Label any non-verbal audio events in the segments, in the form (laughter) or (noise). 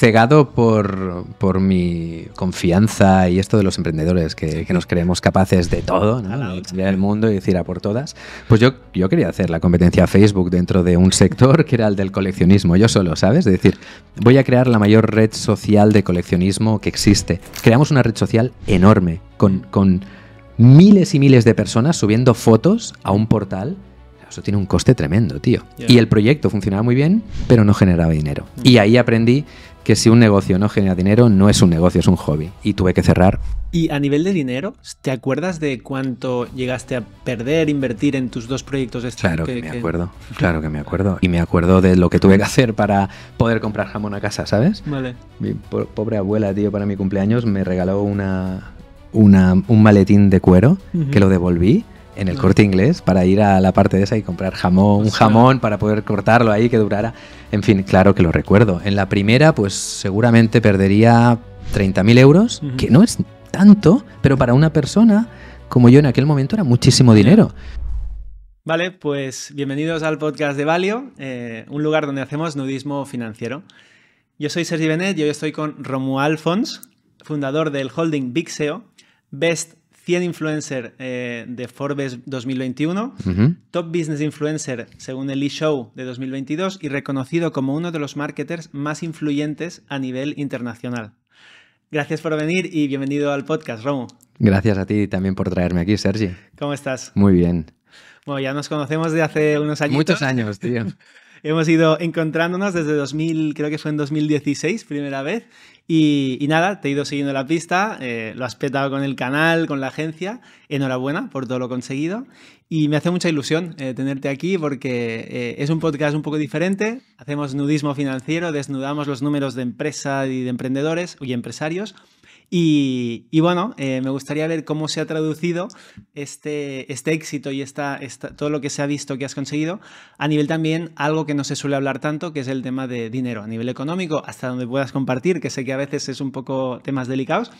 cegado por, por, mi confianza y esto de los emprendedores, que, nos creemos capaces de todo, ¿no? de del el mundo y decir a por todas, pues yo, yo quería hacer la competencia Facebook dentro de un sector que era el del coleccionismo, yo solo, ¿sabes? Es decir, voy a crear la mayor red social de coleccionismo que existe. Creamos una red social enorme, con, con miles y miles de personas subiendo fotos a un portal eso tiene un coste tremendo, tío. Y el proyecto funcionaba muy bien, pero no generaba dinero. Y ahí aprendí que si un negocio no genera dinero, no es un negocio, es un hobby. Y tuve que cerrar. Y a nivel de dinero, ¿te acuerdas de cuánto llegaste a perder, invertir en tus dos proyectos? de claro me acuerdo, claro que me acuerdo. Y me acuerdo de lo que tuve que hacer para poder comprar jamón a casa, ¿sabes? Vale. Mi pobre abuela, tío, para mi cumpleaños me regaló una, un maletín de cuero que lo devolví en el corte inglés para ir a la parte de esa y comprar jamón, un jamón para poder cortarlo ahí que durara. En fin, claro que lo recuerdo. En la primera, pues seguramente perdería 30.000 euros, que no es tanto, pero para una persona como yo en aquel momento era muchísimo dinero. Vale, pues bienvenidos al podcast de Valio, eh, un lugar donde hacemos nudismo financiero. Yo soy Sergi Benet y hoy estoy con Romuald Fons, fundador del holding SEO, Best influencer eh, de Forbes 2021, top business influencer según el E-Show de 2022 y reconocido como uno de los marketers más influyentes a nivel internacional. Gracias por venir y bienvenido al podcast, Romo. Gracias a ti también por traerme aquí, Sergi. ¿Cómo estás? Muy bien. Bueno, ya nos conocemos de hace unos años. Muchos años, tío. (laughs) Hemos ido encontrándonos desde 2000, creo que fue en 2016, primera vez, y, nada, te he ido siguiendo la pista, eh, lo has petado con el canal, con la agencia. Enhorabuena por todo lo conseguido. Y me hace mucha ilusión eh, tenerte aquí porque eh, es un podcast un poco diferente. Hacemos nudismo financiero, desnudamos los números de empresa y de emprendedores y empresarios y, bueno, eh, me gustaría ver cómo se ha traducido este, este éxito y esta, todo lo que se ha visto que has conseguido a nivel también algo que no se suele hablar tanto, que es el tema de dinero, a nivel económico, hasta donde puedas compartir, que sé que a veces es un poco temas delicados,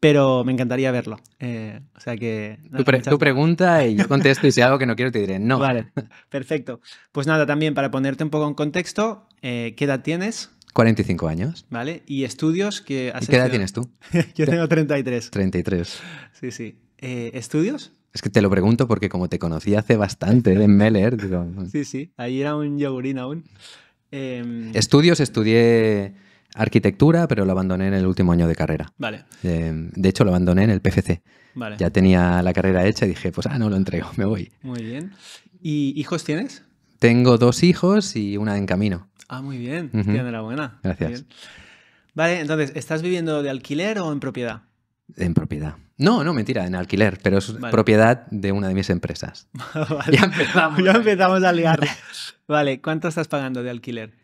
pero me encantaría verlo. Eh, o sea que... Tu, pregunta y yo contesto y si algo que no quiero te diré no. Vale, (laughs) perfecto. Pues nada, también para ponerte un poco en contexto, eh, ¿qué edad tienes? 45 años. Vale, ¿y estudios que ¿Y qué edad tienes tú? (laughs) Yo tengo 33. 33. Sí, sí. Eh, ¿Estudios? Es que te lo pregunto porque como te conocí hace bastante en Meller. (laughs) Sí, sí, ahí era un yogurín aún. Em, estudios, estudié arquitectura, pero lo abandoné en el último año de carrera. Vale. Em, de hecho, lo abandoné en el PFC. Vale. Ya tenía la carrera hecha y dije, pues ah, no lo entrego, me voy. Muy bien. ¿Y hijos tienes? Tengo dos hijos y una en camino. Ah, muy bien. Uh enhorabuena. Gracias. Vale, entonces, ¿estás viviendo de alquiler o en propiedad? En propiedad. No, no, mentira, en alquiler, pero es propiedad de una de mis empresas. (laughs) Ya ¿eh? empezamos. a liar. vale, ¿cuánto estás pagando de alquiler?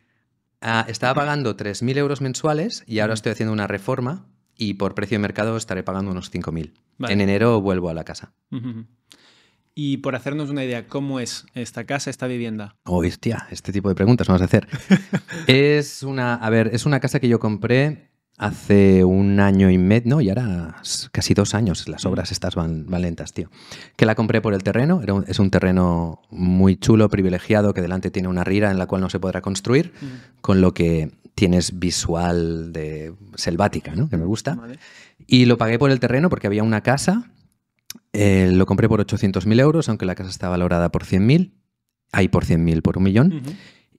Ah, estaba pagando 3.000 euros mensuales y ahora estoy haciendo una reforma y por precio de mercado estaré pagando unos 5.000. En enero vuelvo a la casa. Y por hacernos una idea, ¿cómo es esta casa, esta vivienda? Oh, hostia, este tipo de preguntas vamos a hacer. (laughs) es una, a ver, es una casa que yo compré hace un año y medio, no, y ahora casi dos años, las obras estas van, lentas, tío. Que la compré por el terreno, es un terreno muy chulo, privilegiado, que delante tiene una rira en la cual no se podrá construir, con lo que tienes visual de selvática, ¿no? Que me gusta. Y lo pagué por el terreno porque había una casa eh, lo compré por 800.000 euros, aunque la casa está valorada por 100.000. Hay por 100.000, por un millón.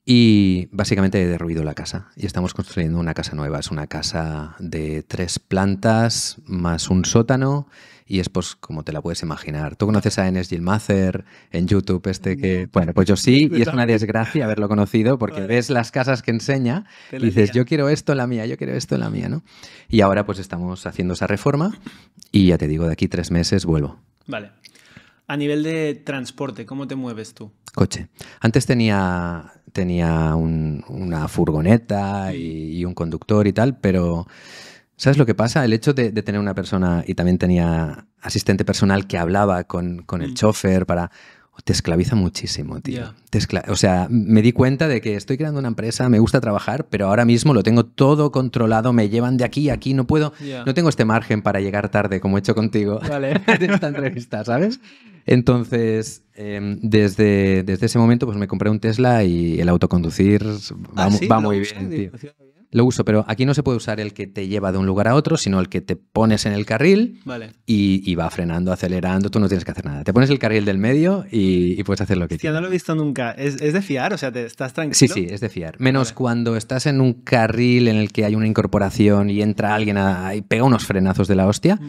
Y básicamente he derruido la casa y estamos construyendo una casa nueva. Es una casa de tres plantas más un sótano y es pues como te la puedes imaginar. ¿Tú conoces a Enes Gilmazer en YouTube este que... Bueno, pues yo sí, (laughs) y es una desgracia haberlo conocido porque ves las casas que enseña y dices, yo quiero esto en la mía, yo quiero esto en la mía, ¿no? Y ahora pues estamos haciendo esa reforma y ya te digo, de aquí tres meses vuelvo. Vale. A nivel de transporte, ¿cómo te mueves tú? Coche. Antes tenía, tenía una furgoneta y, y un conductor y tal, pero ¿Sabes lo que pasa? El hecho de, tener una persona, y también tenía asistente personal que hablaba con, el mm. chofer para... Oh, te esclaviza muchísimo, tío. o sea, me di cuenta de que estoy creando una empresa, me gusta trabajar, pero ahora mismo lo tengo todo controlado, me llevan de aquí a aquí, no puedo, no tengo este margen para llegar tarde como he hecho contigo (laughs) vale. en esta entrevista, ¿sabes? Entonces, em, desde, desde ese momento, pues me compré un Tesla y el autoconducir va ah, muy pues bien, tío lo uso, pero aquí no se puede usar el que te lleva de un lugar a otro, sino el que te pones en el carril y, va frenando, acelerando, tú no tienes que hacer nada. Te pones el carril del medio y, puedes hacer lo que quieras. no lo he visto nunca. ¿Es, de fiar? O sea, ¿te estás tranquilo? Sí, sí, es de fiar. Menos cuando estás en un carril en el que hay una incorporación y entra alguien y pega unos frenazos de la hostia.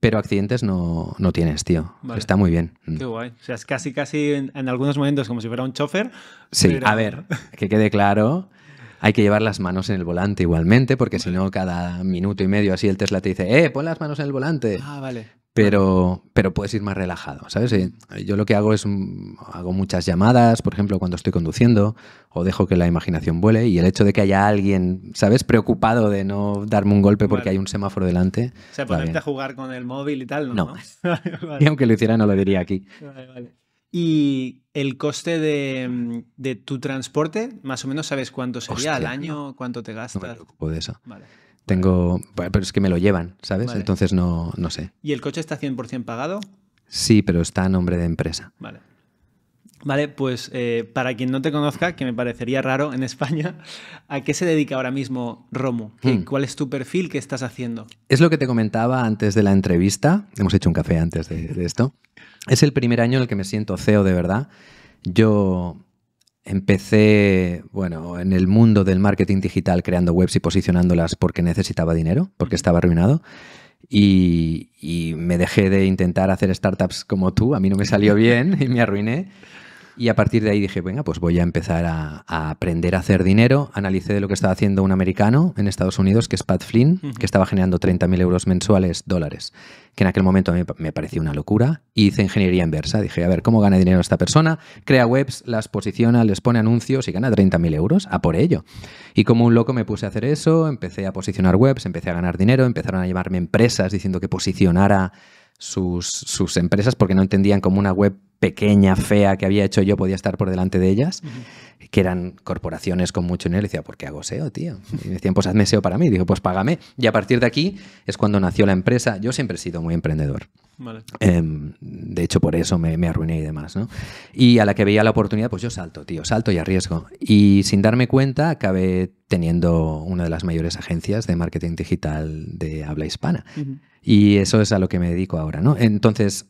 Pero accidentes no, no tienes, tío. Está muy bien. Mm. Qué guay. O sea, es casi, casi en, algunos momentos como si fuera un chofer. Sí, a ver, que quede claro hay que llevar las manos en el volante igualmente, porque si no, cada minuto y medio así el Tesla te dice, eh, pon las manos en el volante. Ah, vale. Pero, pero puedes ir más relajado, ¿sabes? Eh, yo lo que hago es, mm, hago muchas llamadas, por ejemplo, cuando estoy conduciendo, o dejo que la imaginación vuele, y el hecho de que haya alguien, ¿sabes?, preocupado de no darme un golpe porque hay un semáforo delante. O sea, jugar con el móvil y tal, ¿no? no. (laughs) Y aunque lo hiciera, no lo diría aquí. Vale, vale. Y el coste mm, de, tu transporte, más o menos sabes cuánto sería al año, cuánto te gastas. No me preocupo de eso. Tengo, pero es que me lo llevan, ¿sabes? Entonces no, no sé. ¿Y el coche está 100% pagado? Sí, pero está a nombre de empresa. Vale. Vale, pues eh, para quien no te conozca, que me parecería raro en España, (laughs) ¿a qué se dedica ahora mismo Romo? Hmm. ¿Cuál es tu perfil? ¿Qué estás haciendo? Es lo que te comentaba antes de la entrevista. Hemos hecho un café antes de esto. Es el primer año en el que me siento CEO de verdad. Yo empecé, bueno, en el mundo del marketing digital creando webs y posicionándolas porque necesitaba dinero, porque estaba arruinado. Y, y me dejé de intentar hacer startups como tú, a mí no me salió (laughs) bien y me arruiné. Y a partir de ahí dije, venga, pues voy a empezar a, aprender a hacer dinero. Analicé lo que estaba haciendo un americano en Estados Unidos, que es Pat Flynn, que estaba generando 30.000 euros mensuales, dólares, que en aquel momento me, me parecía una locura. hice ingeniería inversa. Dije, a ver, ¿cómo gana dinero esta persona? Crea webs, las posiciona, les pone anuncios y gana 30.000 euros. A por ello. Y como un loco me puse a hacer eso, empecé a posicionar webs, empecé a ganar dinero, empezaron a llamarme empresas diciendo que posicionara sus, empresas porque no entendían cómo una web pequeña, fea que había hecho yo podía estar por delante de ellas, que eran corporaciones con mucho dinero. Y decía, ¿por qué hago SEO, tío? Y decían, pues hazme SEO para mí. Digo, pues págame. Y a partir de aquí es cuando nació la empresa. Yo siempre he sido muy emprendedor. Em, de hecho, por eso me, arruiné y demás. Y a la que veía la oportunidad, pues yo salto, tío, salto y arriesgo. Y sin darme cuenta, acabé teniendo una de las mayores agencias de marketing digital de habla hispana. Y eso es a lo que me dedico ahora, ¿no? Entonces,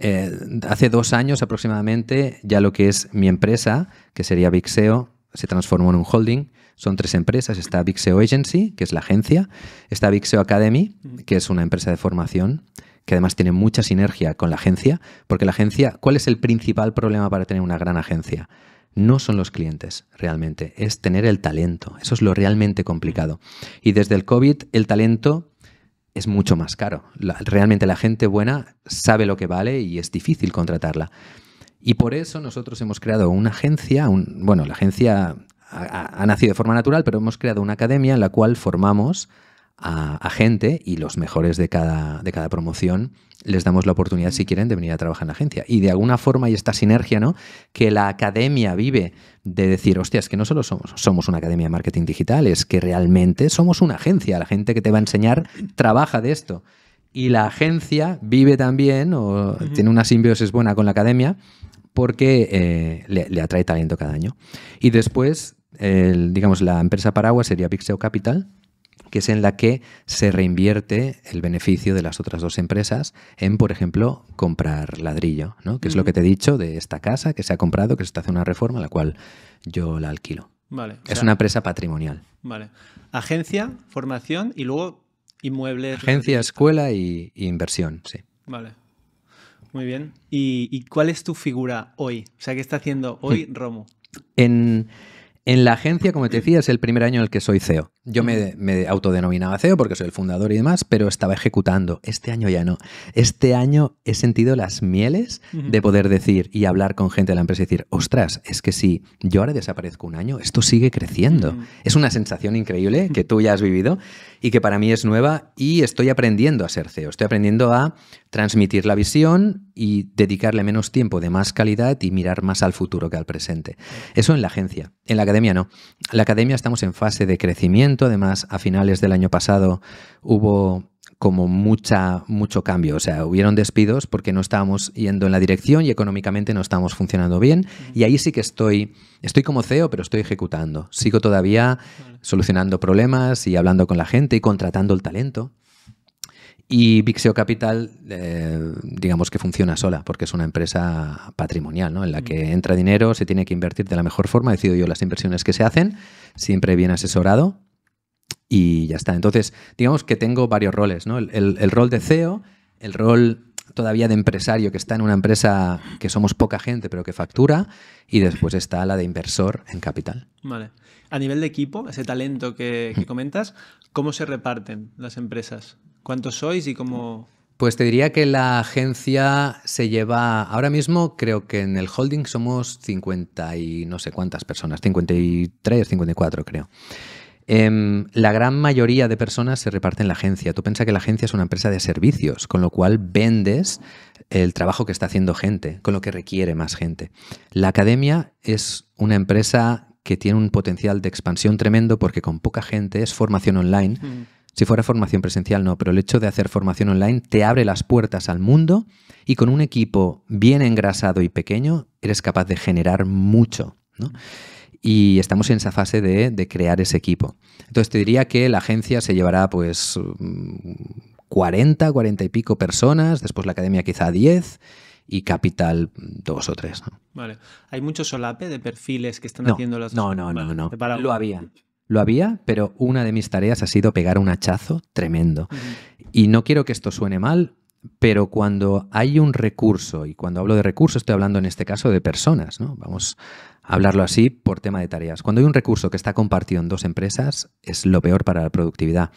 eh, hace dos años aproximadamente, ya lo que es mi empresa, que sería Vixeo, se transformó en un holding. Son tres empresas. Está Vixeo Agency, que es la agencia. Está Vixeo Academy, que es una empresa de formación que además tiene mucha sinergia con la agencia, porque la agencia, ¿cuál es el principal problema para tener una gran agencia? No son los clientes realmente, es tener el talento. Eso es lo realmente complicado. Y desde el COVID, el talento es mucho más caro. realmente la gente buena sabe lo que vale y es difícil contratarla. Y por eso nosotros hemos creado una agencia, bueno, la agencia ha, nacido de forma natural, pero hemos creado una academia en la cual formamos a, gente y los mejores de cada, de cada promoción les damos la oportunidad, si quieren, de venir a trabajar en la agencia. Y de alguna forma hay esta sinergia, ¿no? Que la academia vive de decir, hostia, es que no solo somos, somos una academia de marketing digital, es que realmente somos una agencia. La gente que te va a enseñar trabaja de esto. Y la agencia vive también, o tiene una simbiosis buena con la academia, porque eh, le, atrae talento cada año. Y después, digamos, la empresa paraguas sería Pixel Capital, que es en la que se reinvierte el beneficio de las otras dos empresas en, por ejemplo, comprar ladrillo, ¿no? que es lo que te he dicho de esta casa que se ha comprado, que se está haciendo una reforma, la cual yo la alquilo. es una empresa patrimonial. Vale. Agencia, formación y luego inmuebles. Agencia, escuela e inversión, sí. Vale. Muy bien. ¿Y, cuál es tu figura hoy? O sea, ¿qué está haciendo hoy Romo? en, la agencia, como te decía, es el primer año en el que soy CEO. Yo me, autodenominaba CEO porque soy el fundador y demás, pero estaba ejecutando. Este año ya no. Este año he sentido las mieles de poder decir y hablar con gente de la empresa y decir, ostras, es que si yo ahora desaparezco un año, esto sigue creciendo. Es una sensación increíble que tú ya has vivido y que para mí es nueva y estoy aprendiendo a ser CEO. Estoy aprendiendo a transmitir la visión y dedicarle menos tiempo de más calidad y mirar más al futuro que al presente. Eso en la agencia. En la academia no. En la academia estamos en fase de crecimiento además, a finales del año pasado hubo como mucha, mucho cambio. O sea, hubieron despidos porque no estábamos yendo en la dirección y económicamente no estábamos funcionando bien. Y ahí sí que estoy, estoy como CEO, pero estoy ejecutando. Sigo todavía solucionando problemas y hablando con la gente y contratando el talento. Y Vixeo Capital, eh, digamos que funciona sola, porque es una empresa patrimonial, ¿no? En la que entra dinero, se tiene que invertir de la mejor forma, decido yo las inversiones que se hacen, siempre bien asesorado y ya está. Entonces, digamos que tengo varios roles, ¿no? El, rol de CEO, el rol todavía de empresario que está en una empresa que somos poca gente pero que factura y después está la de inversor en capital. Vale. A nivel de equipo, ese talento que, mm. comentas, ¿cómo se reparten las empresas? ¿Cuántos sois y cómo...? Pues te diría que la agencia se lleva, ahora mismo creo que en el holding somos 50 y no sé cuántas personas, 53, 54 creo. Em, la gran mayoría de personas se reparten en la agencia. Tú piensas que la agencia es una empresa de servicios, con lo cual vendes el trabajo que está haciendo gente, con lo que requiere más gente. La academia es una empresa que tiene un potencial de expansión tremendo porque con poca gente es formación online. Hmm. Si fuera formación presencial, no, pero el hecho de hacer formación online te abre las puertas al mundo y con un equipo bien engrasado y pequeño eres capaz de generar mucho. ¿no? y estamos en esa fase de, crear ese equipo. Entonces te diría que la agencia se llevará pues 40, mm, 40 y pico personas, después la academia quizá 10 y Capital dos o tres. Vale. ¿Hay mucho solape de perfiles que están haciendo las No, no, no, no. Lo había. Lo había, pero una de mis tareas ha sido pegar un hachazo tremendo. Y no quiero que esto suene mal, pero cuando hay un recurso, y cuando hablo de recurso estoy hablando en este caso de personas, ¿no? Vamos hablarlo así por tema de tareas. Cuando hay un recurso que está compartido en dos empresas, es lo peor para la productividad.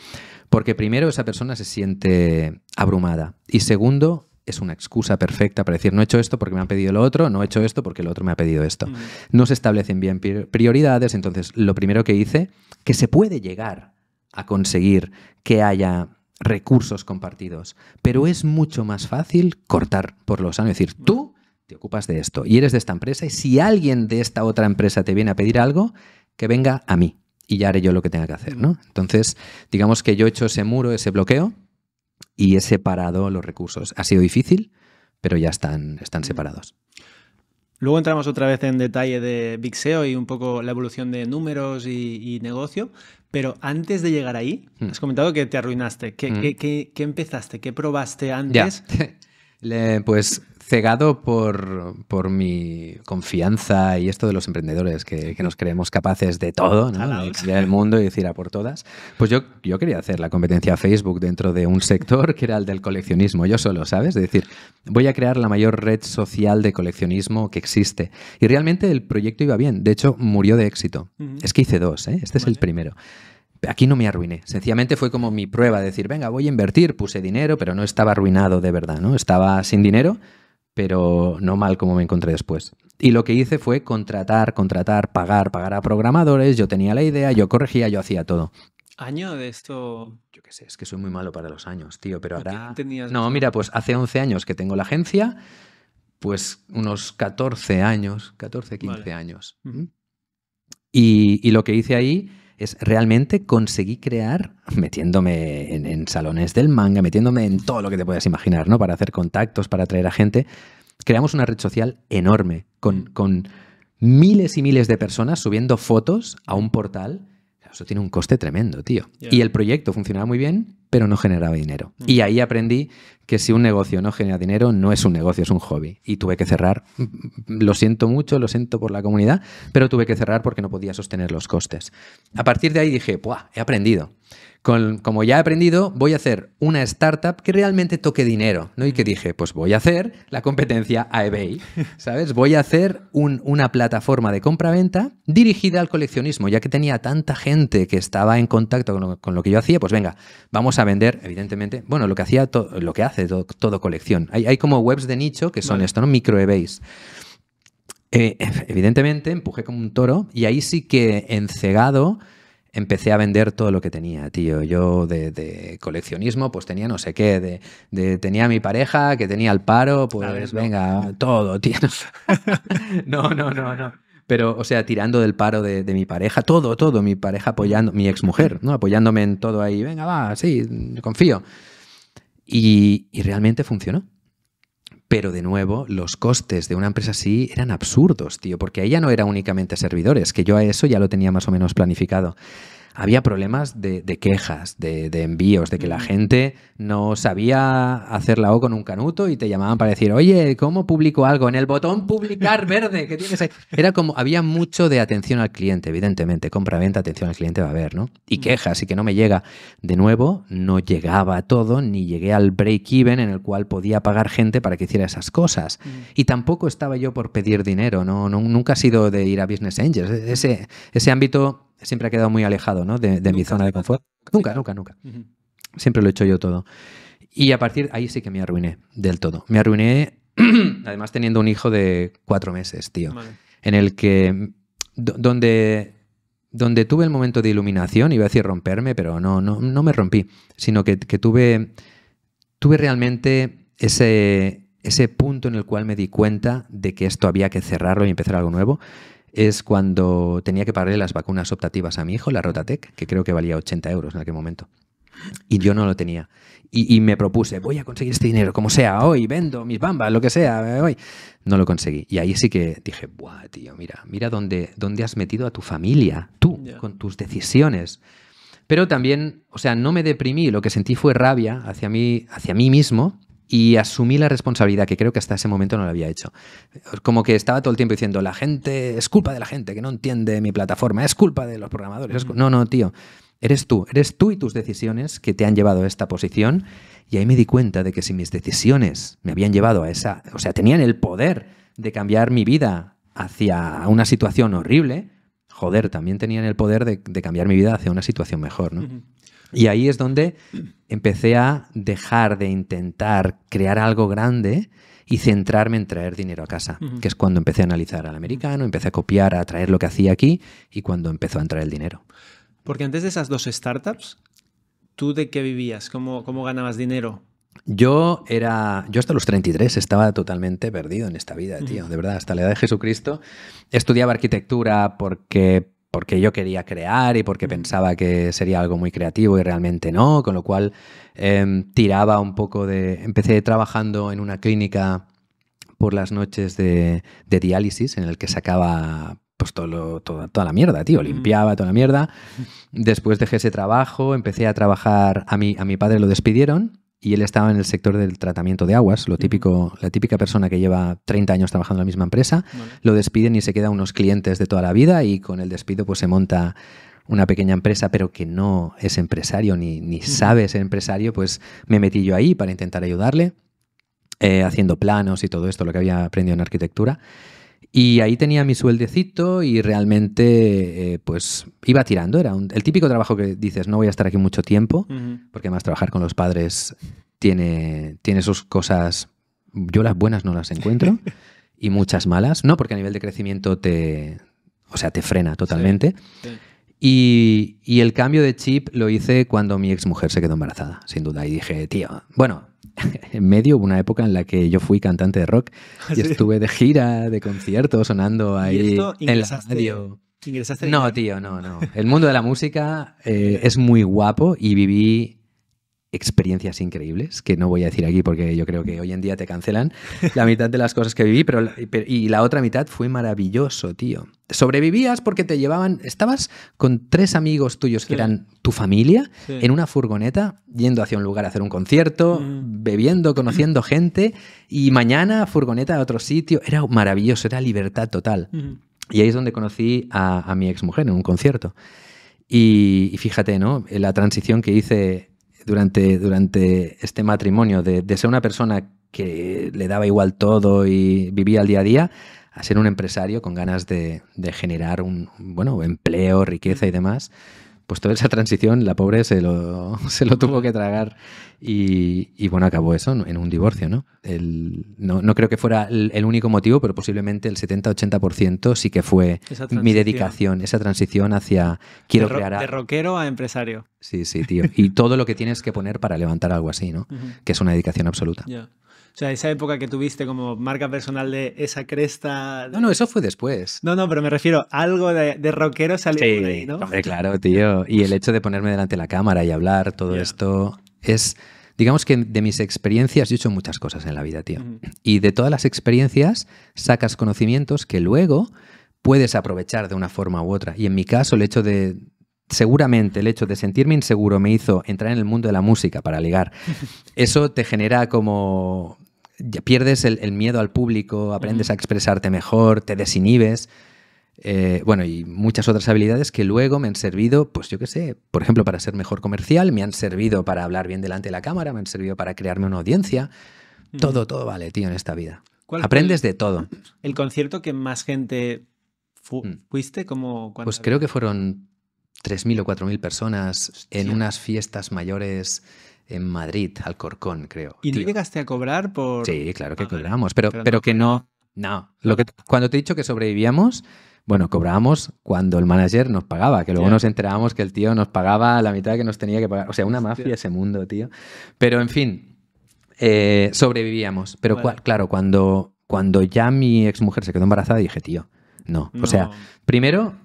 Porque primero esa persona se siente abrumada y segundo es una excusa perfecta para decir no he hecho esto porque me han pedido lo otro, no he hecho esto porque el otro me ha pedido esto. No se establecen bien prioridades, entonces lo primero que hice, que se puede llegar a conseguir que haya recursos compartidos, pero es mucho más fácil cortar por los años es decir, tú ocupas de esto y eres de esta empresa y si alguien de esta otra empresa te viene a pedir algo, que venga a mí y ya haré yo lo que tenga que hacer, ¿no? Entonces, digamos que yo he hecho ese muro, ese bloqueo y he separado los recursos. Ha sido difícil, pero ya están, están separados. Luego entramos otra vez en detalle de Big SEO y un poco la evolución de números y, negocio, pero antes de llegar ahí, hmm. has comentado que te arruinaste. ¿Qué, hmm. empezaste? ¿Qué probaste antes? (laughs) pues cegado por, mi confianza y esto de los emprendedores, que, nos creemos capaces de todo, de el mundo y decir a por todas, pues yo, yo quería hacer la competencia Facebook dentro de un sector que era el del coleccionismo, yo solo, ¿sabes? Es decir, voy a crear la mayor red social de coleccionismo que existe. Y realmente el proyecto iba bien, de hecho murió de éxito. Es que hice dos, ¿eh? este es el primero aquí no me arruiné. Sencillamente fue como mi prueba decir, venga, voy a invertir, puse dinero, pero no estaba arruinado de verdad, ¿no? Estaba sin dinero, pero no mal como me encontré después. Y lo que hice fue contratar, contratar, pagar, pagar a programadores, yo tenía la idea, yo corregía, yo hacía todo. ¿Año de esto? Yo qué sé, es que soy muy malo para los años, tío, pero ahora... no, mira, pues hace 11 años que tengo la agencia, pues unos 14 años, 14, 15 años. y, y lo que hice ahí es realmente conseguí crear, metiéndome en, salones del manga, metiéndome en todo lo que te puedas imaginar, ¿no? Para hacer contactos, para atraer a gente. Creamos una red social enorme, con, miles y miles de personas subiendo fotos a un portal. Eso tiene un coste tremendo, tío. Y el proyecto funcionaba muy bien, pero no generaba dinero. Mm. Y ahí aprendí que si un negocio no genera dinero, no es un negocio, es un hobby. Y tuve que cerrar. Lo siento mucho, lo siento por la comunidad, pero tuve que cerrar porque no podía sostener los costes. A partir de ahí dije, He aprendido. Con, como ya he aprendido, voy a hacer una startup que realmente toque dinero, ¿no? Y que dije, pues voy a hacer la competencia a eBay, ¿sabes? Voy a hacer una plataforma de compra-venta dirigida al coleccionismo, ya que tenía tanta gente que estaba en contacto con lo, que yo hacía, pues venga, vamos a vender, evidentemente, bueno, lo que hacía, lo que hace hace todo, colección. Hay, hay, como webs de nicho que son esto, ¿no? Micro eBays. Eh, evidentemente, empujé como un toro y ahí sí que encegado empecé a vender todo lo que tenía, tío. Yo de, coleccionismo, pues tenía no sé qué, de, tenía mi pareja que tenía el paro, pues venga, todo, tío. (laughs) no, no, no, no. Pero, o sea, tirando del paro de, mi pareja, todo, todo, mi pareja apoyando, mi exmujer, ¿no? Apoyándome en todo ahí, venga, va, sí, confío. Y, realmente funcionó. Pero de nuevo, los costes de una empresa así eran absurdos, tío, porque ella no era únicamente servidores, que yo a eso ya lo tenía más o menos planificado había problemas de, quejas, de, envíos, de que la gente no sabía hacer la O con un canuto y te llamaban para decir, oye, ¿cómo publico algo? En el botón publicar verde que tienes ahí. (laughs) Era como, había mucho de atención al cliente, evidentemente, compra-venta, atención al cliente va a haber, ¿no? Y quejas, y que no me llega. De nuevo, no llegaba todo, ni llegué al break-even en el cual podía pagar gente para que hiciera esas cosas. Mm. Y tampoco estaba yo por pedir dinero, ¿no? nunca ha sido de ir a Business Angels. E-, ese, ese ámbito siempre ha quedado muy alejado de, mi zona de confort. Nunca, nunca, nunca. Siempre lo he hecho yo todo. Y a partir ahí sí que me arruiné del todo. Me arruiné, (clears throat) además teniendo un hijo de cuatro meses, tío, en el que, donde, donde tuve el momento de iluminación, iba a decir romperme, pero no, no, no me rompí, sino que, que tuve, tuve realmente ese, ese punto en el cual me di cuenta de que esto había que cerrarlo y empezar algo nuevo es cuando tenía que pagarle las vacunas optativas a mi hijo, la Rotatec, que creo que valía 80 euros en aquel momento. Y yo no lo tenía. Y, me propuse, voy a conseguir este dinero, como sea, hoy vendo mis bambas, lo que sea, hoy. No lo conseguí. Y ahí sí que dije, buah, tío, mira, mira dónde, dónde has metido a tu familia, tú, con tus decisiones. Pero también, o sea, no me deprimí, lo que sentí fue rabia hacia mí, hacia mí mismo, y asumí la responsabilidad, que creo que hasta ese momento no lo había hecho. Como que estaba todo el tiempo diciendo, la gente, es culpa de la gente que no entiende mi plataforma, es culpa de los programadores. No, no, tío, eres tú, eres tú y tus decisiones que te han llevado a esta posición. Y ahí me di cuenta de que si mis decisiones me habían llevado a esa, o sea, tenían el poder de cambiar mi vida hacia una situación horrible, joder, también tenían el poder de, de cambiar mi vida hacia una situación mejor, ¿no? Y ahí es donde empecé a dejar de intentar crear algo grande y centrarme en traer dinero a casa, que es cuando empecé a analizar al americano, empecé a copiar, a traer lo que hacía aquí y cuando empezó a entrar el dinero. Porque antes de esas dos startups, ¿tú de qué vivías? ¿Cómo, cómo ganabas dinero? Yo era, yo hasta los 33 estaba totalmente perdido en esta vida, tío, de verdad, hasta la edad de Jesucristo. Estudiaba arquitectura porque porque yo quería crear y porque pensaba que sería algo muy creativo y realmente no, con lo cual em, tiraba un poco de... Empecé trabajando en una clínica por las noches de, diálisis en el que sacaba pues todo toda, toda, la mierda, tío, limpiaba toda la mierda. (laughs) Después dejé ese trabajo, empecé a trabajar, a mi, a mi padre lo despidieron y él estaba en el sector del tratamiento de aguas, lo típico, la típica persona que lleva 30 años trabajando en la misma empresa, lo despiden y se queda unos clientes de toda la vida y con el despido pues se monta una pequeña empresa, pero que no es empresario ni, sabe ser empresario, pues me metí yo ahí para intentar ayudarle, eh, haciendo planos y todo esto, lo que había aprendido en arquitectura. Y ahí tenía mi sueldecito y realmente eh, pues iba tirando. Era el típico trabajo que dices, no voy a estar aquí mucho tiempo, porque además trabajar con los padres tiene, tiene sus cosas, yo las buenas no las encuentro (laughs) y muchas malas, no porque a nivel de crecimiento te, o sea, te frena totalmente. Y, y, el cambio de chip lo hice cuando mi ex mujer se quedó embarazada, sin duda. Y dije, tío, bueno, (laughs) en medio hubo una época en la que yo fui cantante de rock (laughs) ah, y estuve de gira, de concierto, sonando ahí en la radio. no, tío, no, no. El mundo de la música eh, es muy guapo y viví experiencias increíbles, que no voy a decir aquí porque yo creo que hoy en día te cancelan la mitad de las cosas que viví, pero, y la otra mitad fue maravilloso, tío. Sobrevivías porque te llevaban, estabas con tres amigos tuyos que eran tu familia, en una furgoneta, yendo hacia un lugar a hacer un concierto, mm. bebiendo, conociendo (clears throat) gente, y mañana furgoneta a otro sitio. Era maravilloso, era libertad total. Y ahí es donde conocí a, mi ex mujer en un concierto. Y, y fíjate, ¿no? La transición que hice durante, durante este matrimonio, de, de, ser una persona que le daba igual todo y vivía el día a día, a ser un empresario con ganas de, de generar un bueno, empleo, riqueza y demás pues toda esa transición la pobre se lo, (laughs) se lo tuvo que tragar y, bueno, acabó eso en un divorcio, ¿no? no, creo que fuera el, único motivo, pero posiblemente el 70-80% sí que fue mi dedicación, esa transición hacia quiero de crear... A... De rockero a empresario. Sí, sí, tío. Y todo lo que tienes que poner para levantar algo así, ¿no? (laughs) Que es una dedicación absoluta. O sea, esa época que tuviste como marca personal de esa cresta. No, no, eso fue después. No, no, pero me refiero a algo de, de rockero salió ahí, ¿no? Hombre, claro, tío. Y el hecho de ponerme delante de la cámara y hablar todo esto es. Digamos que de mis experiencias, yo he hecho muchas cosas en la vida, tío. Y de todas las experiencias sacas conocimientos que luego puedes aprovechar de una forma u otra. Y en mi caso, el hecho de, seguramente el hecho de sentirme inseguro me hizo entrar en el mundo de la música para ligar. (laughs) Eso te genera como pierdes el, miedo al público, aprendes a expresarte mejor, te desinhibes. Eh, bueno, y muchas otras habilidades que luego me han servido, pues yo qué sé, por ejemplo, para ser mejor comercial, me han servido para hablar bien delante de la cámara, me han servido para crearme una audiencia. Todo, todo vale, tío, en esta vida. Aprendes de todo. ¿El concierto que más gente mm. fuiste? Como, pues creo que fueron 3.000 o 4.000 personas en unas fiestas mayores en Madrid, Alcorcón, creo. ¿Y tú llegaste a cobrar por...? Sí, claro que cobrábamos, cobramos, pero, pero, que no... No, lo que, cuando te he dicho que sobrevivíamos, bueno, cobrábamos cuando el manager nos pagaba, que luego nos enterábamos que el tío nos pagaba la mitad que nos tenía que pagar. O sea, una mafia ese mundo, tío. Pero en fin, eh, sobrevivíamos. Pero claro, cuando, cuando ya mi exmujer se quedó embarazada, dije, tío, no. O sea, primero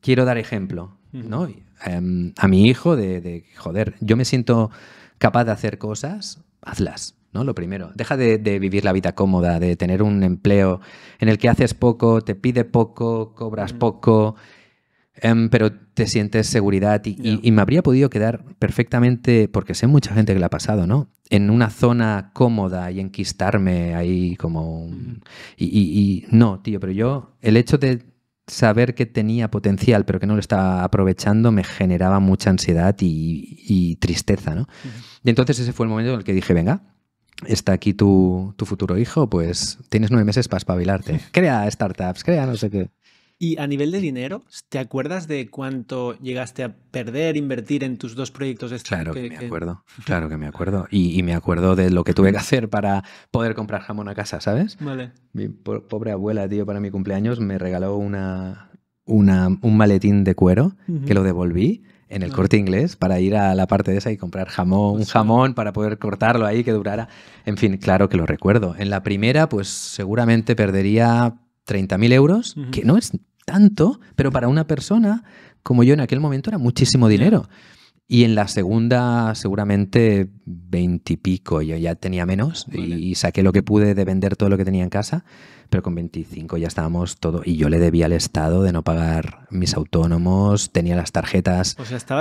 quiero dar ejemplo, ¿no? Em, a mi hijo de, de, joder, yo me siento capaz de hacer cosas, hazlas. ¿no? Lo primero, deja de, vivir la vida cómoda, de tener un empleo en el que haces poco, te pide poco, cobras mm. poco, em, pero te sientes seguridad. Y, me habría podido quedar perfectamente, porque sé mucha gente que la ha pasado, ¿no? En una zona cómoda y enquistarme ahí como... Mm. Y, y, no, tío, pero yo, el hecho de saber que tenía potencial pero que no lo estaba aprovechando me generaba mucha ansiedad y, tristeza, ¿no? Y entonces ese fue el momento en el que dije, venga, está aquí tu, tu futuro hijo, pues tienes nueve meses para espabilarte. (laughs) Crea startups, crea no sé qué. Y a nivel de dinero, ¿te acuerdas de cuánto llegaste a perder, invertir en tus dos proyectos? de (laughs) claro que, me acuerdo, claro que me acuerdo. Y, me acuerdo de lo que tuve que hacer para poder comprar jamón a casa, ¿sabes? Vale. Mi pobre abuela, tío, para mi cumpleaños me regaló una, un maletín de cuero que lo devolví en el ah. corte inglés para ir a la parte de esa y comprar jamón, un jamón para poder cortarlo ahí que durara. En fin, claro que lo recuerdo. En la primera, pues seguramente perdería 30.000 euros, que no es tanto, pero para una persona como yo en aquel momento era muchísimo dinero. Y en la segunda, seguramente veintipico, yo ya tenía menos y saqué lo que pude de vender todo lo que tenía en casa, pero con 25 ya estábamos todo. Y yo le debía al Estado de no pagar mis autónomos, tenía las tarjetas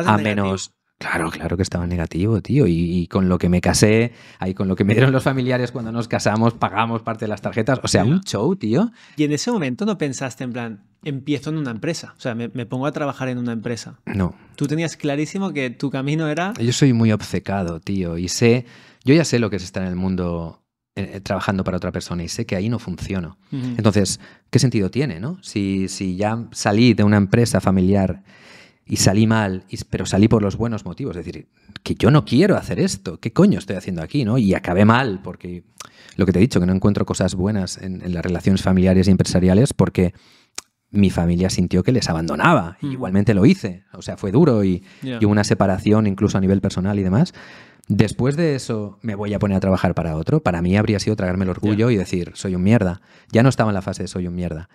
a menos. Claro, claro que estaba negativo, tío. Y, con lo que me casé, ahí con lo que me dieron los familiares cuando nos casamos, pagamos parte de las tarjetas. O sea, un show, tío. Y en ese momento no pensaste en plan, empiezo en una empresa. O sea, me, pongo a trabajar en una empresa. No. Tú tenías clarísimo que tu camino era. Yo soy muy obcecado, tío. Y sé. Yo ya sé lo que es estar en el mundo eh, eh, trabajando para otra persona y sé que ahí no funciono. Entonces, ¿qué sentido tiene, no? Si, si ya salí de una empresa familiar y salí mal, pero salí por los buenos motivos. Es decir, que yo no quiero hacer esto, ¿qué coño estoy haciendo aquí? ¿no? Y acabé mal, porque lo que te he dicho, que no encuentro cosas buenas en, las relaciones familiares y empresariales, porque mi familia sintió que les abandonaba. Hmm. Igualmente lo hice. O sea, fue duro y, hubo una separación incluso a nivel personal y demás. Después de eso, me voy a poner a trabajar para otro. Para mí habría sido tragarme el orgullo y decir, soy un mierda. Ya no estaba en la fase de soy un mierda.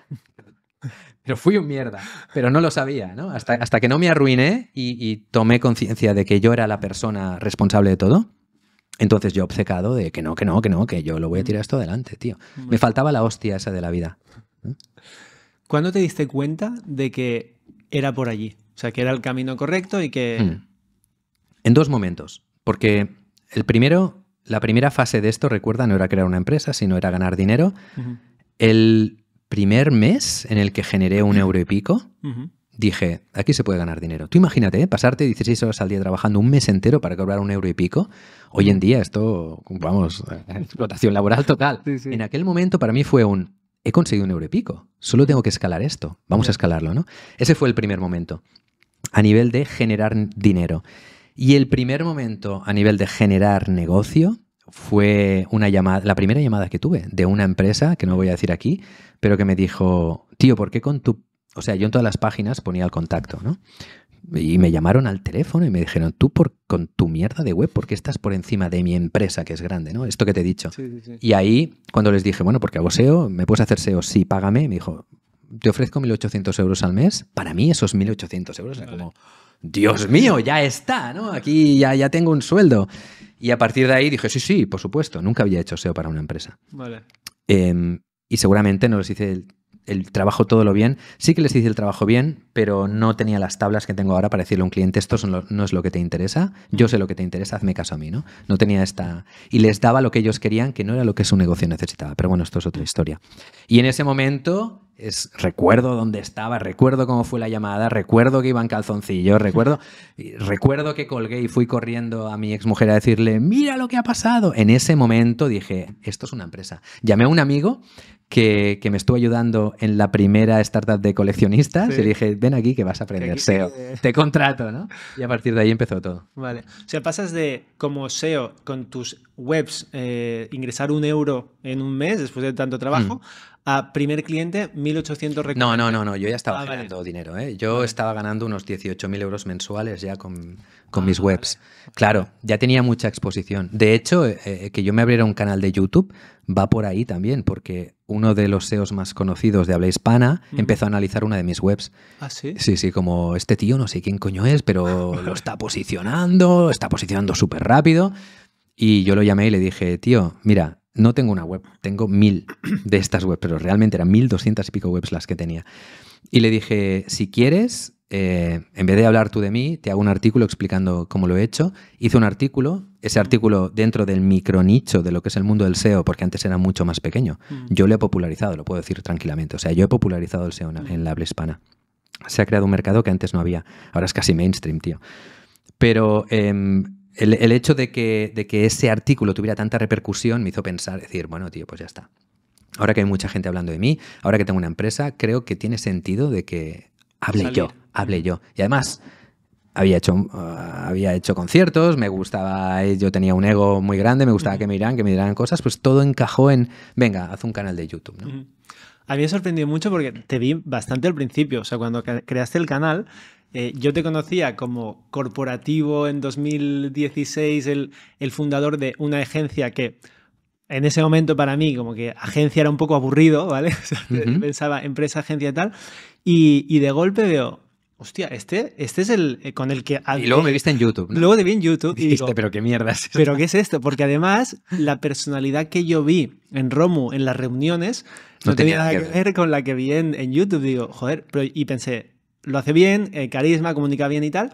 (laughs) pero fui un mierda, pero no lo sabía, ¿no? Hasta, hasta que no me arruiné y, tomé conciencia de que yo era la persona responsable de todo. Entonces yo obcecado de que no, que no, que no, que yo lo voy a tirar mm. esto adelante, tío. Me faltaba la hostia esa de la vida. ¿Cuándo te diste cuenta de que era por allí? O sea, que era el camino correcto y que... Mm. En dos momentos. Porque el primero, la primera fase de esto, recuerda, no era crear una empresa, sino era ganar dinero. El primer mes en el que generé un euro y pico, dije, aquí se puede ganar dinero. Tú imagínate, ¿eh? pasarte 16 horas al día trabajando un mes entero para cobrar un euro y pico. Hoy en día esto, vamos, (laughs) explotación laboral total. En aquel momento para mí fue un, he conseguido un euro y pico, solo tengo que escalar esto, vamos a escalarlo, ¿no? Ese fue el primer momento, a nivel de generar dinero. Y el primer momento a nivel de generar negocio fue una llamada, la primera llamada que tuve de una empresa, que no voy a decir aquí, pero que me dijo, tío, ¿por qué con tu... O sea, yo en todas las páginas ponía el contacto, ¿no? Y me llamaron al teléfono y me dijeron, tú por, con tu mierda de web, ¿por qué estás por encima de mi empresa que es grande, ¿no? Esto que te he dicho. Y ahí, cuando les dije, bueno, porque hago SEO, ¿me puedes hacer SEO? Sí, págame. Me dijo, te ofrezco 1.800 euros al mes. Para mí esos 1.800 euros como, Dios mío, ya está, ¿no? Aquí ya, ya tengo un sueldo. Y a partir de ahí dije, sí, sí, por supuesto, nunca había hecho SEO para una empresa. Vale. Em, y seguramente no les hice el, trabajo todo lo bien. Sí que les hice el trabajo bien, pero no tenía las tablas que tengo ahora para decirle a un cliente, esto no es lo que te interesa, yo sé lo que te interesa, hazme caso a mí, ¿no? No tenía esta... Y les daba lo que ellos querían, que no era lo que su negocio necesitaba. Pero bueno, esto es otra mm. historia. Y en ese momento es, recuerdo dónde estaba, recuerdo cómo fue la llamada, recuerdo que iban calzoncillos recuerdo, recuerdo que colgué y fui corriendo a mi mujer a decirle, mira lo que ha pasado. En ese momento dije, esto es una empresa. Llamé a un amigo que, me estuvo ayudando en la primera startup de coleccionistas y le dije, ven aquí que vas a aprender SEO, te... contrato, ¿no? Y a partir de ahí empezó todo. Vale, o sea, pasas de como SEO con tus webs, eh, ingresar un euro en un mes después de tanto trabajo, mm primer cliente 1.800 No, no, no, no, yo ya estaba ah, ganando dinero. ¿eh? Yo estaba ganando unos 18.000 euros mensuales ya con, ah, mis webs. Claro, ya tenía mucha exposición. De hecho, eh, eh, que yo me abriera un canal de YouTube va por ahí también, porque uno de los SEOs más conocidos de habla hispana mm. empezó a analizar una de mis webs. ¿Ah, sí? Sí, sí, como este tío no sé quién coño es, pero (laughs) lo está posicionando, está posicionando súper rápido. Y yo lo llamé y le dije, tío, mira, no tengo una web, tengo mil de estas webs, pero realmente eran mil doscientas y pico webs las que tenía. Y le dije, si quieres, eh, en vez de hablar tú de mí, te hago un artículo explicando cómo lo he hecho. Hice un artículo, ese mm. artículo dentro del micronicho de lo que es el mundo del SEO, porque antes era mucho más pequeño. Mm. Yo lo he popularizado, lo puedo decir tranquilamente. O sea, yo he popularizado el SEO mm. en la habla hispana. Se ha creado un mercado que antes no había. Ahora es casi mainstream, tío. Pero em, el, hecho de que, ese artículo tuviera tanta repercusión me hizo pensar, decir, bueno, tío, pues ya está. Ahora que hay mucha gente hablando de mí, ahora que tengo una empresa, creo que tiene sentido de que hable yo, hable yo. Y además, había hecho, uh, había hecho conciertos, me gustaba, yo tenía un ego muy grande, me gustaba que me miraran, que me dieran cosas, pues todo encajó en, venga, haz un canal de YouTube, ¿no? a mí me sorprendió mucho porque te vi bastante al principio, o sea, cuando creaste el canal, eh, yo te conocía como corporativo en 2016, el, fundador de una agencia que en ese momento para mí como que agencia era un poco aburrido, ¿vale? (laughs) Pensaba empresa, agencia y tal, y de golpe veo hostia, este, este es el eh, con el que... Y luego me eh, viste en YouTube. Luego te vi en YouTube y (laughs) Dijiste, pero qué mierda es esto? ¿Pero qué es esto? Porque además la personalidad que yo vi en Romu en las reuniones no, tenía nada que ver. con la que vi en, YouTube. Digo, joder, y pensé, lo hace bien, eh, carisma, comunica bien y tal,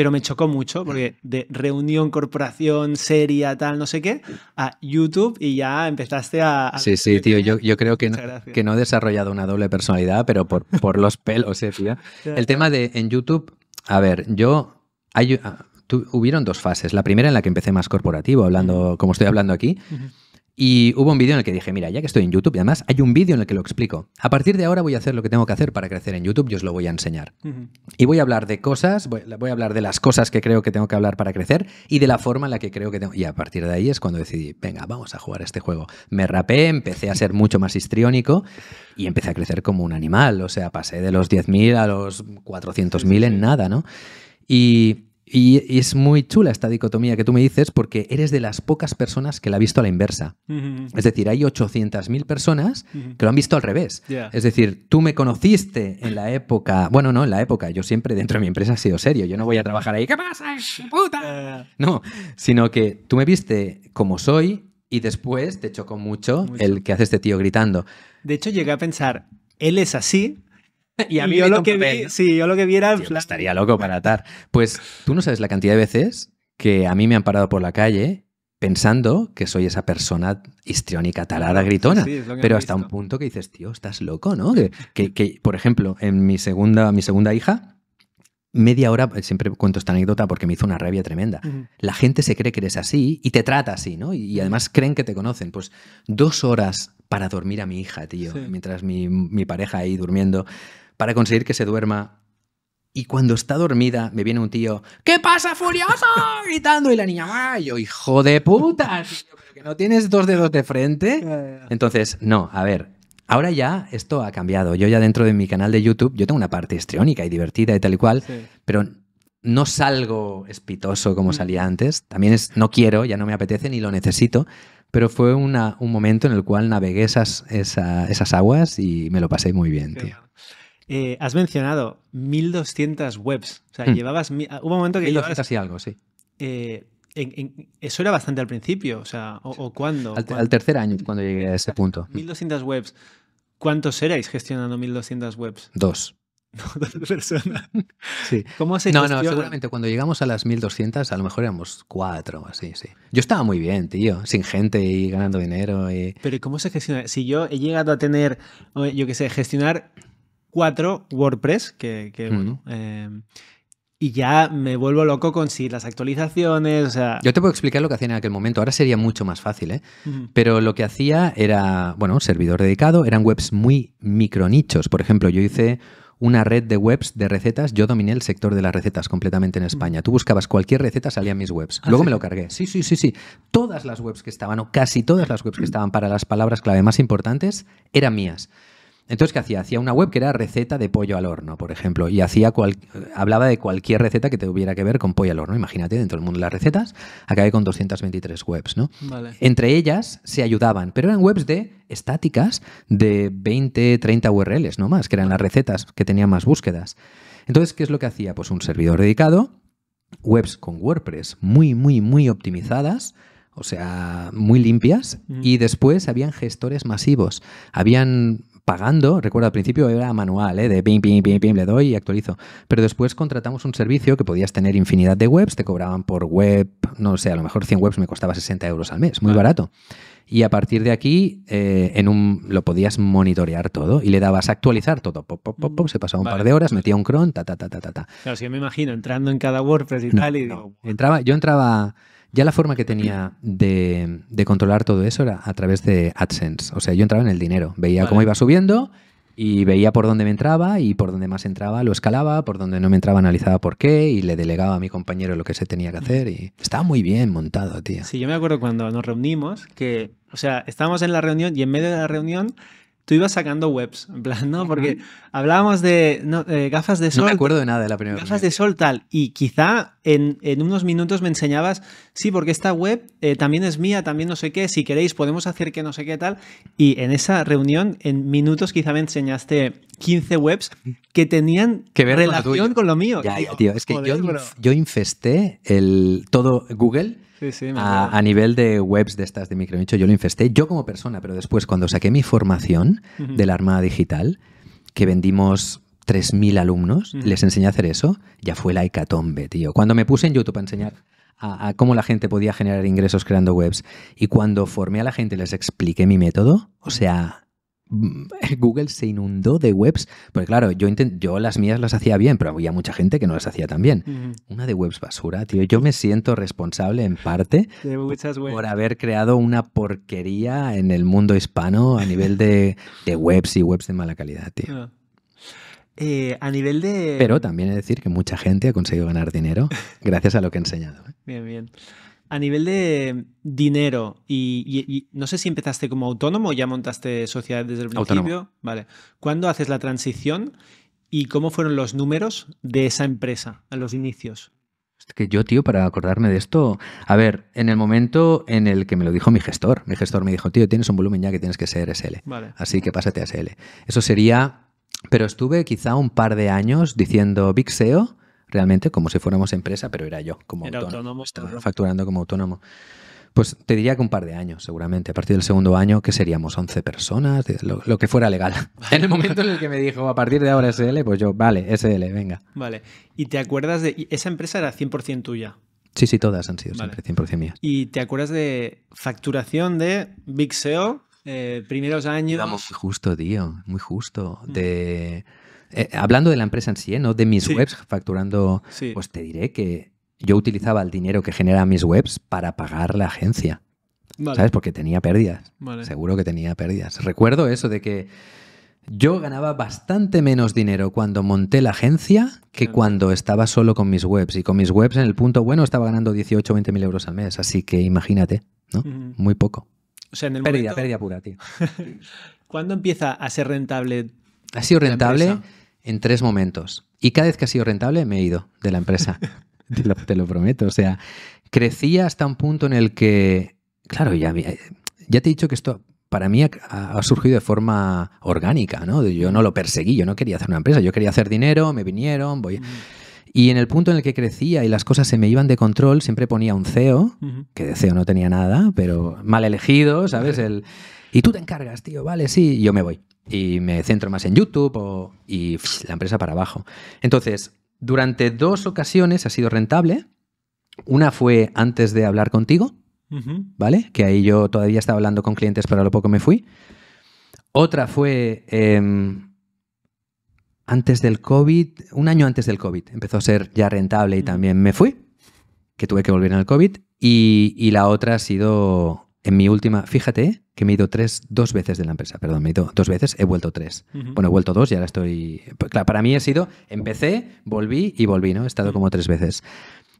pero me chocó mucho porque de reunión, corporación, seria, tal, no sé qué, a YouTube y ya empezaste a... sí, sí, tío, yo, yo creo que no, que no, he desarrollado una doble personalidad, pero por, por los pelos, eh, tío. (laughs) El tema de en YouTube, a ver, yo... Hay, ah, hubieron dos fases. La primera en la que empecé más corporativo, hablando, como estoy hablando aquí. Y hubo un vídeo en el que dije, mira, ya que estoy en YouTube, y además hay un vídeo en el que lo explico. A partir de ahora voy a hacer lo que tengo que hacer para crecer en YouTube yo os lo voy a enseñar. Y voy a hablar de cosas, voy, a hablar de las cosas que creo que tengo que hablar para crecer y de la forma en la que creo que tengo. Y a partir de ahí es cuando decidí, venga, vamos a jugar este juego. Me rapé, empecé a ser mucho más histriónico y empecé a crecer como un animal. O sea, pasé de los 10.000 a los 400.000 en nada, ¿no? Y y es muy chula esta dicotomía que tú me dices porque eres de las pocas personas que la ha visto a la inversa. Es decir, hay 800.000 personas que lo han visto al revés. Es decir, tú me conociste en la época, bueno, no, en la época, yo siempre dentro de mi empresa he sido serio, yo no voy a trabajar ahí, ¿qué pasa, puta? No, sino que tú me viste como soy y después te chocó mucho. el que hace este tío gritando. De hecho, llegué a pensar, él es así, y a mí yo lo que viera... yo lo que Estaría loco para atar. Pues tú no sabes la cantidad de veces que a mí me han parado por la calle pensando que soy esa persona histriónica, talada, gritona. pero hasta un punto que dices, tío, estás loco, ¿no? Que, por ejemplo, en mi segunda, mi segunda hija, media hora, eh, siempre cuento esta anécdota porque me hizo una rabia tremenda. La gente se cree que eres así y te trata así, ¿no? Y, además creen que te conocen. Pues dos horas para dormir a mi hija, tío, mientras mi, mi, pareja ahí durmiendo para conseguir que se duerma. Y cuando está dormida, me viene un tío, ¿qué pasa, furioso? (laughs) gritando. Y la niña, ¡ay, hijo de puta! no tienes dos dedos de frente. Entonces, no, a ver, Ahora ya esto ha cambiado. Yo ya dentro de mi canal de YouTube, yo tengo una parte histriónica y divertida y tal y cual, pero no salgo espitoso como salía mm. antes. También es, no quiero, ya no me apetece ni lo necesito, pero fue un momento en el cual navegué esas, esas aguas y me lo pasé muy bien, tío. Eh, has mencionado 1200 webs. O sea, hmm. llevabas. Ah, hubo un momento que. 1200 algo, sí. Eh, eso era bastante al principio, o sea, o, cuándo. Al, tercer año, cuando llegué a ese punto. 1200 webs. ¿Cuántos erais gestionando 1200 webs? Dos. (laughs) dos personas. Sí. ¿Cómo se No, no, seguramente cuando llegamos a las 1200, a lo mejor éramos cuatro, así, sí. Yo estaba muy bien, tío, sin gente y ganando dinero. Y... Pero ¿cómo se gestiona? Si yo he llegado a tener, yo qué sé, gestionar Cuatro, WordPress, que, em, y ya me vuelvo loco con si las actualizaciones, Yo te puedo explicar lo que hacía en aquel momento, ahora sería mucho más fácil, ¿eh? Pero lo que hacía era, bueno, servidor dedicado, eran webs muy micronichos. Por ejemplo, yo hice una red de webs de recetas, yo dominé el sector de las recetas completamente en España. Tú buscabas cualquier receta, salían mis webs. Ah, Luego me lo cargué. Sí, sí, sí, sí. Todas las webs que estaban, o casi todas las webs que estaban para las palabras clave más importantes, eran mías. Entonces, ¿qué hacía? Hacía una web que era receta de pollo al horno, por ejemplo, y hacía hablaba de cualquier receta que tuviera que ver con pollo al horno. Imagínate, dentro del mundo de las recetas, acabé con 223 webs, ¿no? Entre ellas se ayudaban, pero eran webs de estáticas de 20, 30 URLs, no más, que eran las recetas que tenían más búsquedas. Entonces, ¿qué es lo que hacía? Pues un servidor dedicado, webs con WordPress muy, muy, muy optimizadas, o sea, muy limpias, mm. y después habían gestores masivos. Habían pagando, recuerdo al principio era manual, ¿eh? de ping, ping, ping, ping, le doy y actualizo. Pero después contratamos un servicio que podías tener infinidad de webs, te cobraban por web, no sé, a lo mejor 100 webs me costaba 60 euros al mes, muy barato. Y a partir de aquí eh, en un, lo podías monitorear todo y le dabas a actualizar todo. Pop, pop, pop, se pasaba un par de horas, metía un cron, ta, ta, ta, ta, ta. Claro, si yo me imagino entrando en cada WordPress y tal. Y digo, entraba, yo entraba ya la forma que tenía de, controlar todo eso era a través de AdSense. O sea, yo entraba en el dinero, veía cómo iba subiendo y veía por dónde me entraba y por dónde más entraba lo escalaba, por dónde no me entraba analizaba por qué y le delegaba a mi compañero lo que se tenía que hacer y estaba muy bien montado, tío. Sí, yo me acuerdo cuando nos reunimos que, o sea, estábamos en la reunión y en medio de la reunión tú ibas sacando webs, en plan, ¿no? Porque hablábamos de eh, gafas de sol. No me acuerdo de nada de la primera. Gafas de sol, tal. Y quizá en, unos minutos me enseñabas, sí, porque esta web eh, también es mía, también no sé qué, si queréis podemos hacer que no sé qué tal. Y en esa reunión, en minutos, quizá me enseñaste 15 webs que tenían relación con, lo mío. Ya, tío, es que yo, infesté el, todo Google a, nivel de webs de estas de nicho yo lo infesté, yo como persona, pero después cuando saqué mi formación de la Armada Digital, que vendimos 3.000 alumnos, les enseñé a hacer eso, ya fue la hecatombe, tío. Cuando me puse en YouTube a enseñar a, cómo la gente podía generar ingresos creando webs y cuando formé a la gente y les expliqué mi método, o sea, (laughs) Google se inundó de webs, porque claro, yo, las mías las hacía bien, pero había mucha gente que no las hacía tan bien. Una de webs basura, tío. Yo me siento responsable en parte por haber creado una porquería en el mundo hispano a nivel de, (laughs) webs y webs de mala calidad, tío. Ah. Eh, a nivel de. Pero también he de decir que mucha gente ha conseguido ganar dinero (laughs) gracias a lo que he enseñado. ¿eh? Bien, bien. A nivel de dinero, y, no sé si empezaste como autónomo o ya montaste sociedad desde el principio. Vale. ¿Cuándo haces la transición y cómo fueron los números de esa empresa a los inicios? Es que yo, tío, para acordarme de esto, a ver, en el momento en el que me lo dijo mi gestor, mi gestor me dijo, tío, tienes un volumen ya que tienes que ser SL. Así que pásate a SL. Eso sería, pero estuve quizá un par de años diciendo Big SEO realmente como si fuéramos empresa, pero era yo como era autónomo, estaba facturando como autónomo. Pues te diría que un par de años, seguramente. A partir del segundo año, que seríamos 11 personas, lo, que fuera legal. (laughs) En el momento en el que me dijo, a partir de ahora SL, pues yo, vale, SL, venga. Vale. ¿Y te acuerdas de. Esa empresa era 100% tuya? Sí, sí, todas han sido siempre 100% mías. ¿Y te acuerdas de facturación de Big SEO? Eh, primeros años. Vamos, muy justo, tío, muy justo. Mm. De eh, hablando de la empresa en sí, ¿eh? no de mis webs facturando, pues te diré que yo utilizaba el dinero que genera mis webs para pagar la agencia. ¿Sabes? Porque tenía pérdidas. Seguro que tenía pérdidas. Recuerdo eso de que yo ganaba bastante menos dinero cuando monté la agencia que cuando estaba solo con mis webs. Y con mis webs en el punto bueno estaba ganando 18 o 20 mil euros al mes. Así que imagínate, ¿no? Muy poco. O sea, pérdida, pérdida pura, tío. (laughs) ¿Cuándo empieza a ser rentable? Ha sido rentable en tres momentos. Y cada vez que ha sido rentable me he ido de la empresa. (laughs) te, lo, prometo. O sea, crecía hasta un punto en el que, claro, ya, ya te he dicho que esto para mí ha, surgido de forma orgánica, ¿no? Yo no lo perseguí, yo no quería hacer una empresa, yo quería hacer dinero, me vinieron, voy... Y en el punto en el que crecía y las cosas se me iban de control, siempre ponía un CEO, que de CEO no tenía nada, pero mal elegido, ¿sabes? El, y tú te encargas, tío, vale, sí, yo me voy y me centro más en YouTube y la empresa para abajo. Entonces, durante dos ocasiones ha sido rentable. Una fue antes de hablar contigo, ¿vale? Que ahí yo todavía estaba hablando con clientes, pero a lo poco me fui. Otra fue em, antes del COVID, un año antes del COVID. Empezó a ser ya rentable y también me fui, que tuve que volver en el COVID. Y, y la otra ha sido en mi última, fíjate que me he ido tres, dos veces de la empresa, perdón, me he ido dos veces, he vuelto tres. Bueno, he vuelto dos y ahora estoy. Pues, claro, para mí he sido, empecé, volví y volví, ¿no? He estado como tres veces.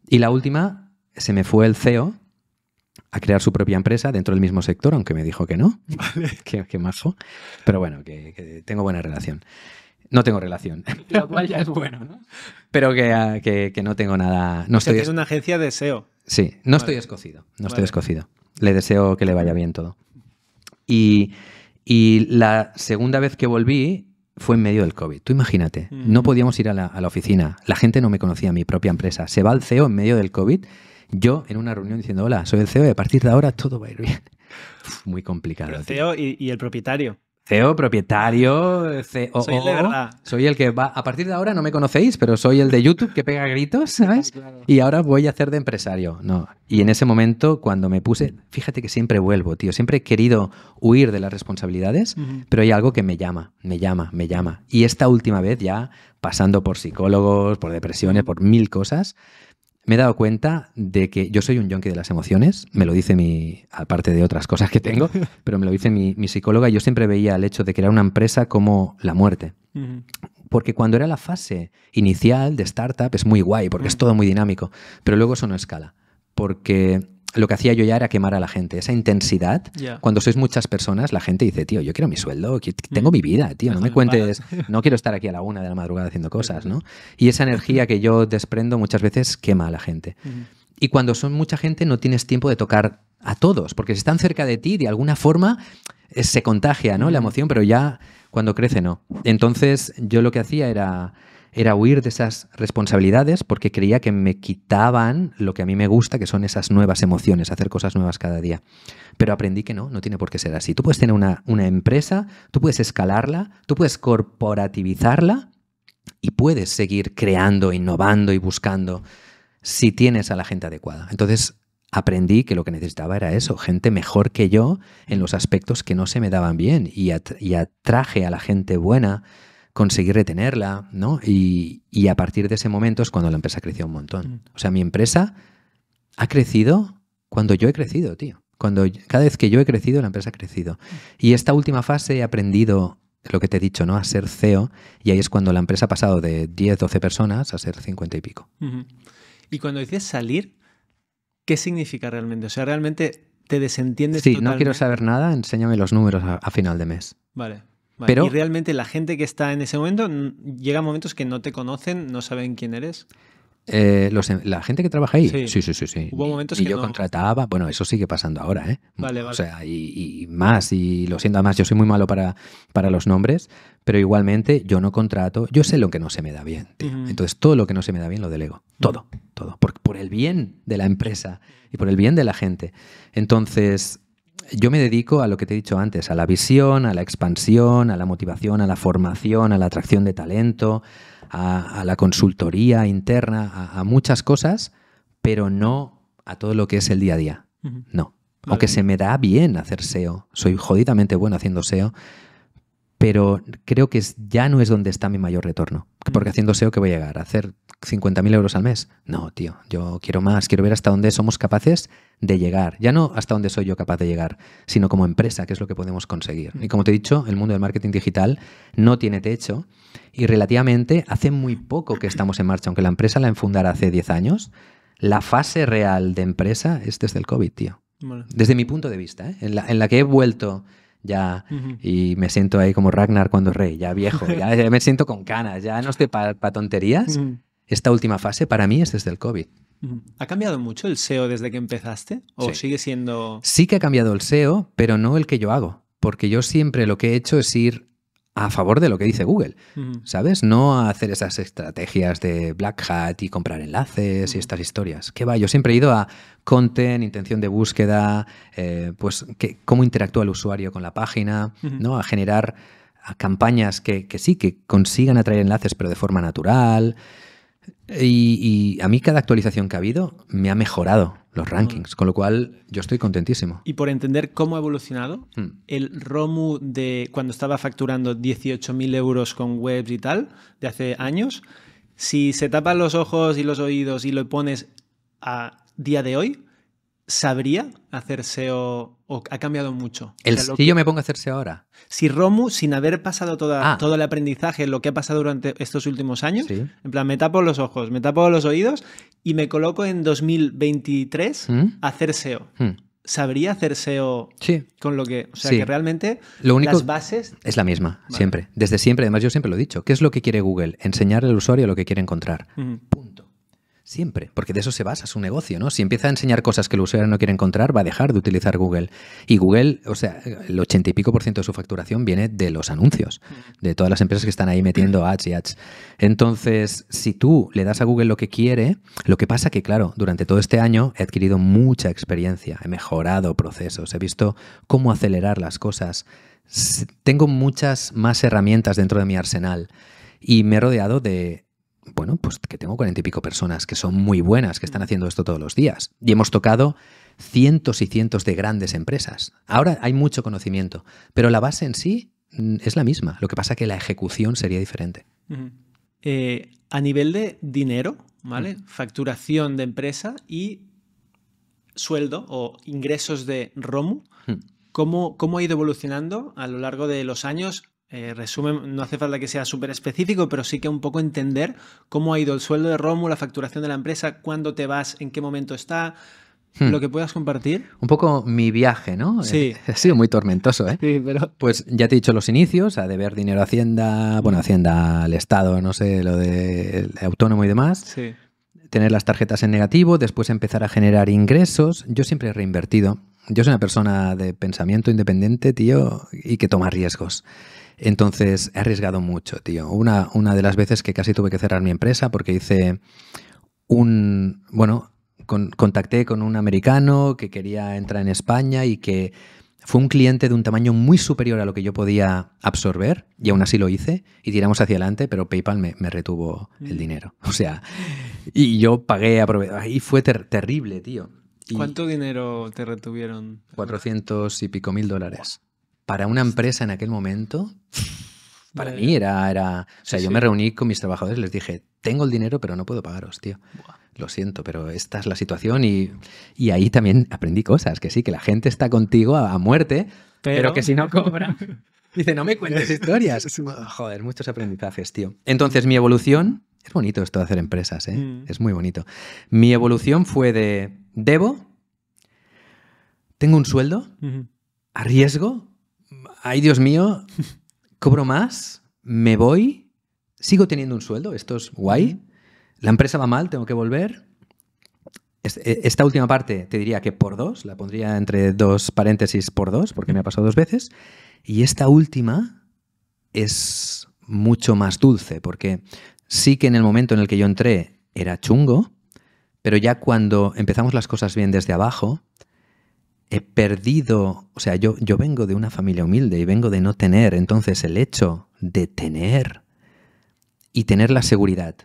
Y la última, se me fue el CEO a crear su propia empresa dentro del mismo sector, aunque me dijo que no. (laughs) que qué, majo. Pero bueno, que, tengo buena relación no tengo relación. (laughs) Lo cual ya es bueno, ¿no? Pero que, ah, que, no tengo nada. No es una agencia de SEO. Sí, no estoy escocido. No estoy escocido le deseo que le vaya bien todo. Y, y la segunda vez que volví fue en medio del COVID. Tú imagínate, no podíamos ir a la, a la, oficina, la gente no me conocía, mi propia empresa. Se va el CEO en medio del COVID, yo en una reunión diciendo, hola, soy el CEO y a partir de ahora todo va a ir bien. (laughs) muy complicado. el CEO e y, y el propietario. CEO, propietario, CEO. Soy el que va. A partir de ahora no me conocéis, pero soy el de YouTube que pega gritos, ¿sabes? (laughs) Y ahora voy a hacer de empresario. No. Y en ese momento, cuando me puse. Fíjate que siempre vuelvo, tío. Siempre he querido huir de las responsabilidades, pero hay algo que me llama, me llama, me llama. Y esta última vez, ya pasando por psicólogos, por depresiones, por mil cosas me he dado cuenta de que yo soy un yonki de las emociones, me lo dice mi, aparte de otras cosas que tengo, (laughs) pero me lo dice mi, psicóloga y yo siempre veía el hecho de crear una empresa como la muerte. Porque cuando era la fase inicial de startup es muy guay, porque es todo muy dinámico, pero luego eso no escala, porque lo que hacía yo ya era quemar a la gente. Esa intensidad, cuando sois muchas personas, la gente dice, tío, yo quiero mi sueldo, mm. tengo mi vida, tío, no me cuentes, (laughs) no quiero estar aquí a la una de la madrugada haciendo cosas, ¿no? Y esa energía que yo desprendo muchas veces quema a la gente. Y cuando son mucha gente no tienes tiempo de tocar a todos, porque si están cerca de ti, de alguna forma eh, se contagia, ¿no? La emoción, pero ya cuando crece no. Entonces yo lo que hacía era era huir de esas responsabilidades porque creía que me quitaban lo que a mí me gusta, que son esas nuevas emociones, hacer cosas nuevas cada día. Pero aprendí que no, no tiene por qué ser así. Tú puedes tener una, empresa, tú puedes escalarla, tú puedes corporativizarla y puedes seguir creando, innovando y buscando si tienes a la gente adecuada. Entonces aprendí que lo que necesitaba era eso, gente mejor que yo en los aspectos que no se me daban bien y, y atraje a la gente buena conseguí retenerla, ¿no? Y, a partir de ese momento es cuando la empresa creció un montón. Mm. O sea, mi empresa ha crecido cuando yo he crecido, tío. Cuando, cada vez que yo he crecido, la empresa ha crecido. Y esta última fase he aprendido lo que te he dicho, ¿no? A ser CEO. Y ahí es cuando la empresa ha pasado de 10, 12 personas a ser 50 y pico. Y cuando dices salir, ¿qué significa realmente? O sea, realmente te desentiendes. Sí, no quiero saber nada, enséñame los números a final de mes. Vale. Pero, y realmente la gente que está en ese momento llega a momentos que no te conocen, no saben quién eres. Eh, la gente que trabaja ahí, sí, sí, sí. sí, Hubo momentos y yo contrataba, bueno, eso sigue pasando ahora, ¿eh? Vale, vale. O sea, y, más, y lo siento, además, yo soy muy malo para, para los nombres, pero igualmente yo no contrato, yo sé lo que no se me da bien, Entonces, todo lo que no se me da bien lo delego, todo, todo, por el bien de la empresa y por el bien de la gente. Entonces, yo me dedico a lo que te he dicho antes, a la visión, a la expansión, a la motivación, a la formación, a la atracción de talento, a, la consultoría interna, a, muchas cosas, pero no a todo lo que es el día a día. No. Aunque se me da bien hacer SEO, soy jodidamente bueno haciendo SEO, pero creo que ya no es donde está mi mayor retorno. Mm. Porque haciendo SEO, ¿qué voy a llegar? ¿A hacer 50.000 euros al mes. No, tío, yo quiero más, quiero ver hasta dónde somos capaces de llegar. Ya no hasta dónde soy yo capaz de llegar, sino como empresa, qué es lo que podemos conseguir. Mm. Y como te he dicho, el mundo del marketing digital no tiene techo y relativamente hace muy poco que estamos en marcha, aunque la empresa la enfundara hace 10 años, la fase real de empresa es desde el COVID, tío. Desde mi punto de vista, ¿eh? en, la, que he vuelto ya y me siento ahí como Ragnar cuando rey, ya viejo, (laughs) ya, me siento con canas, ya no estoy para tonterías. Mm esta última fase para mí es desde el COVID. ¿Ha cambiado mucho el SEO desde que empezaste? ¿O sigue siendo.? Sí que ha cambiado el SEO, pero no el que yo hago. Porque yo siempre lo que he hecho es ir a favor de lo que dice Google, ¿sabes? No a hacer esas estrategias de Black Hat y comprar enlaces y estas historias. ¿Qué va? Yo siempre he ido a content, intención de búsqueda, eh, pues cómo interactúa el usuario con la página, ¿no? A generar campañas que, sí, que consigan atraer enlaces, pero de forma natural. Y, a mí cada actualización que ha habido me ha mejorado los mm. rankings, con lo cual yo estoy contentísimo. Y por entender cómo ha evolucionado, mm. el ROMU de cuando estaba facturando 18.000 euros con webs y tal, de hace años, si se tapan los ojos y los oídos y lo pones a día de hoy, ¿sabría hacer SEO o ha cambiado mucho? El, si e yo me pongo a hacer SEO ahora. Si Romu, sin haber pasado ah. todo el aprendizaje, lo que ha pasado durante estos últimos años, en plan, me tapo los ojos, me tapo los oídos y me coloco en 2023 mm. a hacer SEO. Mm. ¿Sabría hacer SEO con lo que.? O sea, que realmente las bases. Es la misma, siempre. Desde siempre. Además, yo siempre lo he dicho. ¿Qué es lo que quiere Google? Enseñar al usuario lo que quiere encontrar. Punto. Siempre, porque de eso se basa su negocio, ¿no? Si empieza a enseñar cosas que el usuario no quiere encontrar, va a dejar de utilizar Google. Y Google, o sea, el ochenta y pico por ciento de su facturación viene de los anuncios, de todas las empresas que están ahí metiendo (clears throat) ads y ads. Entonces, si tú le das a Google lo que quiere, lo que pasa que, claro, durante todo este año he adquirido mucha experiencia, he mejorado procesos, he visto cómo acelerar las cosas. Tengo muchas más herramientas dentro de mi arsenal y me he rodeado de bueno, pues que tengo cuarenta y pico personas que son muy buenas, que están haciendo esto todos los días. Y hemos tocado cientos y cientos de grandes empresas. Ahora hay mucho conocimiento, pero la base en sí mm, es la misma. Lo que pasa es que la ejecución sería diferente. Eh, a nivel de dinero, ¿vale? Facturación de empresa y sueldo o ingresos de ROMU, ¿cómo ha ido evolucionando a lo largo de los años? Eh, resumen, no hace falta que sea súper específico, pero sí que un poco entender cómo ha ido el sueldo de Romo, la facturación de la empresa, cuándo te vas, en qué momento está, hmm. lo que puedas compartir. Un poco mi viaje, ¿no? Sí. (laughs) Ha sido muy tormentoso, ¿eh? (laughs) Sí, pero... Pues ya te he dicho los inicios, a deber dinero a Hacienda, bueno, hmm. Hacienda, al Estado, no sé, lo de autónomo y demás. Sí. Tener las tarjetas en negativo, después empezar a generar ingresos. Yo siempre he reinvertido. Yo soy una persona de pensamiento independiente, tío, y que toma riesgos. Entonces he arriesgado mucho, tío. Una, una de las veces que casi tuve que cerrar mi empresa porque hice un, bueno, contacté con un americano que quería entrar en España y que fue un cliente de un tamaño muy superior a lo que yo podía absorber y aún así lo hice y tiramos hacia adelante, pero PayPal me, retuvo el mm. dinero. (laughs) O sea, y yo pagué, a y fue terrible, tío. ¿Cuánto dinero te retuvieron? 400 y pico mil dólares para una empresa en aquel momento, para mí era, O sea, yo me reuní con mis trabajadores y les dije, tengo el dinero, pero no puedo pagaros, tío. Lo siento, pero esta es la situación y, ahí también aprendí cosas, que sí, que la gente está contigo a, muerte, pero... que si no (laughs) cobra... Dice, no me cuentes (laughs) historias. Joder, muchos aprendizajes, tío. Entonces, mi evolución, es bonito esto de hacer empresas, ¿eh? mm. es muy bonito. Mi evolución fue de, debo, tengo un sueldo, arriesgo, ay Dios mío, cobro más, me voy, sigo teniendo un sueldo, esto es guay, la empresa va mal, tengo que volver. E, esta última parte te diría que por dos, la pondría entre dos paréntesis por dos, porque me ha pasado dos veces. Y esta última es mucho más dulce, porque sí que en el momento en el que yo entré era chungo, pero ya cuando empezamos las cosas bien desde abajo, he perdido, o sea, yo, yo vengo de una familia humilde y vengo de no tener, entonces el hecho de tener y tener la seguridad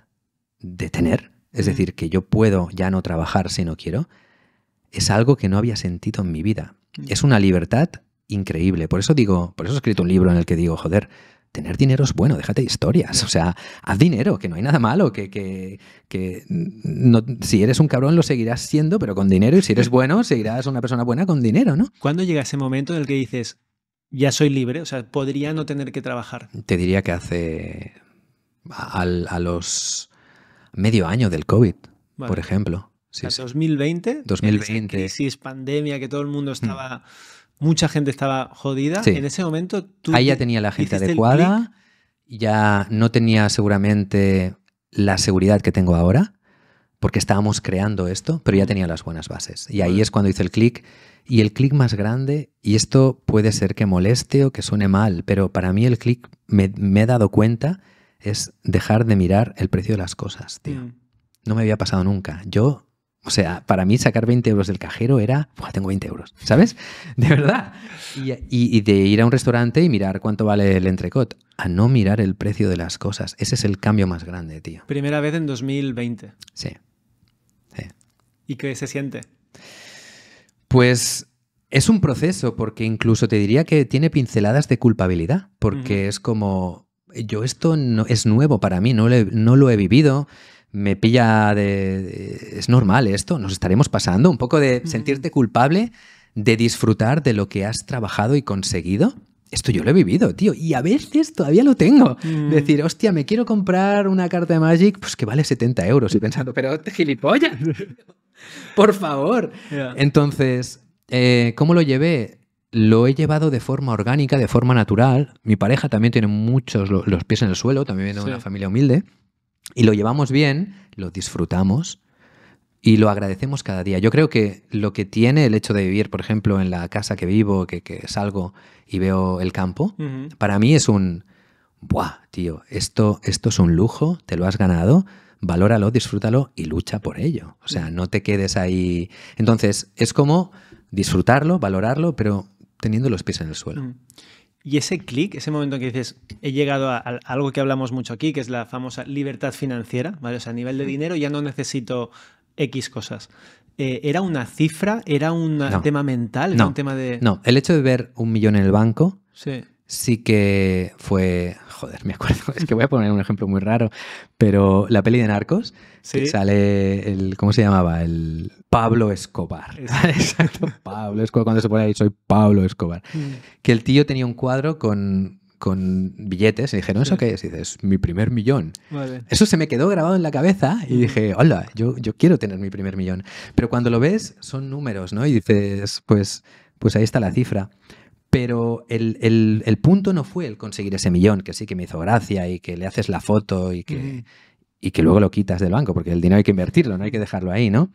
de tener, es decir, que yo puedo ya no trabajar si no quiero, es algo que no había sentido en mi vida. Mm. Es una libertad increíble. Por eso digo, por eso he escrito un libro en el que digo, joder, tener dinero es bueno, déjate de historias. O sea, haz dinero, que no hay nada malo, que, si eres un cabrón lo seguirás siendo, pero con dinero, y si eres bueno, seguirás una persona buena con dinero, ¿no? ¿Cuándo llega ese momento en el que dices, ya soy libre? O sea, podría no tener que trabajar. Te diría que hace a, los medio año del COVID, por ejemplo. Sí, 2020? sí. 2020, Crisis, pandemia, que todo el mundo mm. estaba mucha gente estaba jodida. En ese momento Ahí ya tenía la gente adecuada, ya no tenía seguramente la seguridad que tengo ahora, porque estábamos creando esto, pero ya tenía las buenas bases. Y ahí es cuando hice el clic. Y el clic más grande, y esto puede ser que moleste o que suene mal, pero para mí el clic me, he dado cuenta es dejar de mirar el precio de las cosas, mm. No me había pasado nunca. Yo o sea, para mí sacar 20 euros del cajero era, Buah, tengo 20 euros, ¿sabes? (laughs) De verdad. Y, de ir a un restaurante y mirar cuánto vale el entrecot, a no mirar el precio de las cosas. Ese es el cambio más grande, tío. Primera vez en 2020. Sí. ¿Y qué se siente? Pues es un proceso, porque incluso te diría que tiene pinceladas de culpabilidad, porque es como, yo esto no, es nuevo para mí, no lo he vivido me pilla de... Es normal esto, nos estaremos pasando. Un poco de sentirte culpable de disfrutar de lo que has trabajado y conseguido. Esto yo lo he vivido, tío, y a veces todavía lo tengo. Mm. Decir, hostia, me quiero comprar una carta de Magic, pues que vale 70 euros. Y pensando, pero gilipollas, (laughs) por favor. Entonces, eh, ¿cómo lo llevé? Lo he llevado de forma orgánica, de forma natural. Mi pareja también tiene muchos los pies en el suelo, también viene de una familia humilde y lo llevamos bien, lo disfrutamos y lo agradecemos cada día. Yo creo que lo que tiene el hecho de vivir, por ejemplo, en la casa que vivo, que, salgo y veo el campo, para mí es un, ¡buah, tío! Esto, esto es un lujo, te lo has ganado, valóralo, disfrútalo y lucha por ello. O sea, no te quedes ahí. Entonces, es como disfrutarlo, valorarlo, pero teniendo los pies en el suelo. Y ese clic, ese momento en que dices, he llegado a, algo que hablamos mucho aquí, que es la famosa libertad financiera, ¿vale? O sea, a nivel de dinero ya no necesito X cosas. Eh, ¿Era una cifra? ¿Era un tema mental? No, un tema de... no, el hecho de ver un millón en el banco sí, sí que fue joder, me acuerdo, (laughs) es que voy a poner un ejemplo muy raro, pero la peli de Narcos, sale el, ¿cómo se llamaba? El Pablo Escobar. (laughs) Exacto, Pablo Escobar, cuando se pone ahí, soy Pablo Escobar. Mm. Que el tío tenía un cuadro con, con billetes y dijeron, ¿eso qué es? dices, mi primer millón. Eso se me quedó grabado en la cabeza y mm. dije, hola, yo, yo quiero tener mi primer millón. Pero cuando lo ves, son números, ¿no? Y dices, pues, pues ahí está la cifra. Pero el, punto no fue el conseguir ese millón, que sí que me hizo gracia y que le haces la foto y que, que luego lo quitas del banco, porque el dinero hay que invertirlo, no hay que dejarlo ahí, ¿no?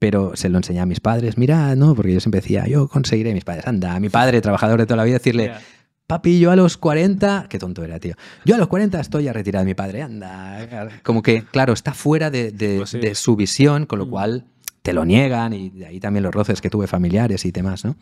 Pero se lo enseñé a mis padres, mira, no, porque yo siempre decía, yo conseguiré, mis padres, anda, a mi padre, trabajador de toda la vida, decirle, papi, yo a los 40, qué tonto era, tío, yo a los 40 estoy a retirar mi padre, anda. Como que, claro, está fuera de, pues su visión, con lo mm. cual te lo niegan y de ahí también los roces que tuve familiares y demás, ¿no?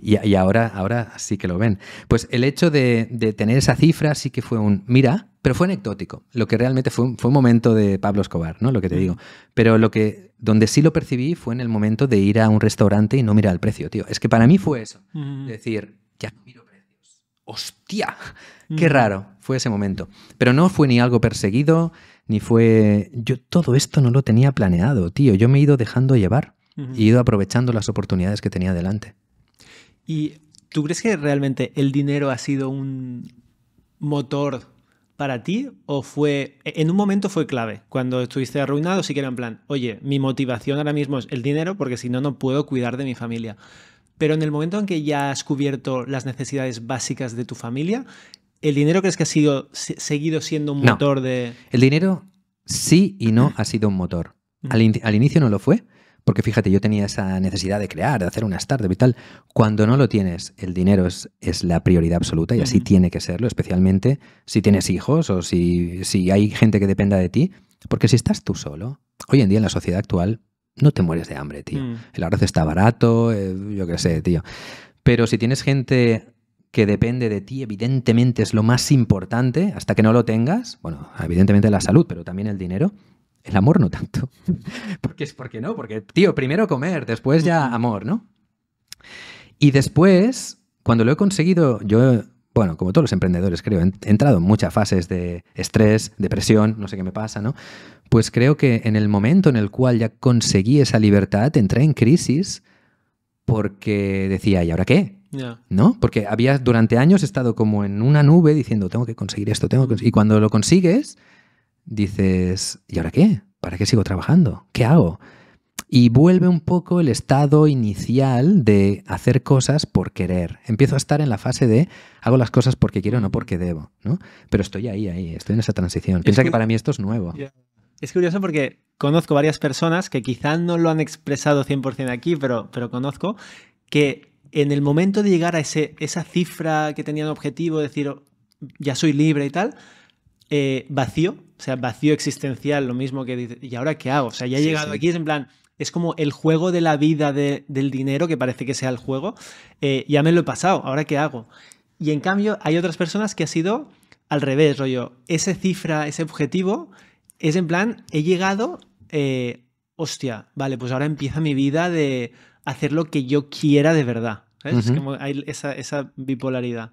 Y, ahora, ahora sí que lo ven. Pues el hecho de, tener esa cifra sí que fue un, mira, pero fue anecdótico. Lo que realmente fue un, fue un momento de Pablo Escobar, ¿no? Lo que te digo. Pero lo que, donde sí lo percibí fue en el momento de ir a un restaurante y no mirar el precio, tío. Es que para mí fue eso. Decir, ya no miro precios. ¡Hostia! Qué raro fue ese momento. Pero no fue ni algo perseguido, ni fue... Yo todo esto no lo tenía planeado, tío. Yo me he ido dejando llevar y he ido aprovechando las oportunidades que tenía delante. ¿Y tú crees que realmente el dinero ha sido un motor para ti o fue, en un momento fue clave, cuando estuviste arruinado, sí que era en plan, oye, mi motivación ahora mismo es el dinero porque si no, no puedo cuidar de mi familia. Pero en el momento en que ya has cubierto las necesidades básicas de tu familia, ¿el dinero crees que ha sido, seguido siendo un motor de...? El dinero sí y no ha sido un motor. Mm. al inicio no lo fue, porque fíjate, yo tenía esa necesidad de crear, de hacer una startup y tal. Cuando no lo tienes, el dinero es, la prioridad absoluta y así tiene que serlo, especialmente si tienes hijos o si, hay gente que dependa de ti. Porque si estás tú solo, hoy en día en la sociedad actual no te mueres de hambre, tío. Mm. El arroz está barato, eh, yo qué sé, tío. Pero si tienes gente que depende de ti, evidentemente es lo más importante, hasta que no lo tengas, bueno, evidentemente la salud, pero también el dinero, el amor no tanto. (laughs) porque es porque no, porque, tío, primero comer, después ya amor, ¿no? Y después, cuando lo he conseguido, yo, bueno, como todos los emprendedores, creo, he entrado en muchas fases de estrés, depresión, no sé qué me pasa, ¿no? Pues creo que en el momento en el cual ya conseguí esa libertad, entré en crisis porque decía, ¿y ahora qué? ¿No? Porque había durante años estado como en una nube diciendo, tengo que conseguir esto, tengo que... Y cuando lo consigues, dices, ¿y ahora qué? ¿Para qué sigo trabajando? ¿Qué hago? Y vuelve un poco el estado inicial de hacer cosas por querer. Empiezo a estar en la fase de hago las cosas porque quiero, no porque debo, ¿no? Pero estoy ahí, ahí, estoy en esa transición. Piensa que, para mí esto es nuevo. Es curioso porque conozco varias personas que quizá no lo han expresado 100% aquí, pero, pero conozco, que en el momento de llegar a ese, esa cifra que tenían objetivo, decir, oh, ya soy libre y tal, eh, vacío, o sea, vacío existencial, lo mismo que ¿y ahora qué hago? O sea, ya he llegado aquí, es en plan, es como el juego de la vida del dinero, que parece que sea el juego, eh, ya me lo he pasado, ¿ahora qué hago? Y en cambio, hay otras personas que ha sido al revés, rollo, ese cifra, ese objetivo, es en plan, he llegado, eh, hostia, vale, pues ahora empieza mi vida de hacer lo que yo quiera de verdad. Es como hay esa, esa bipolaridad.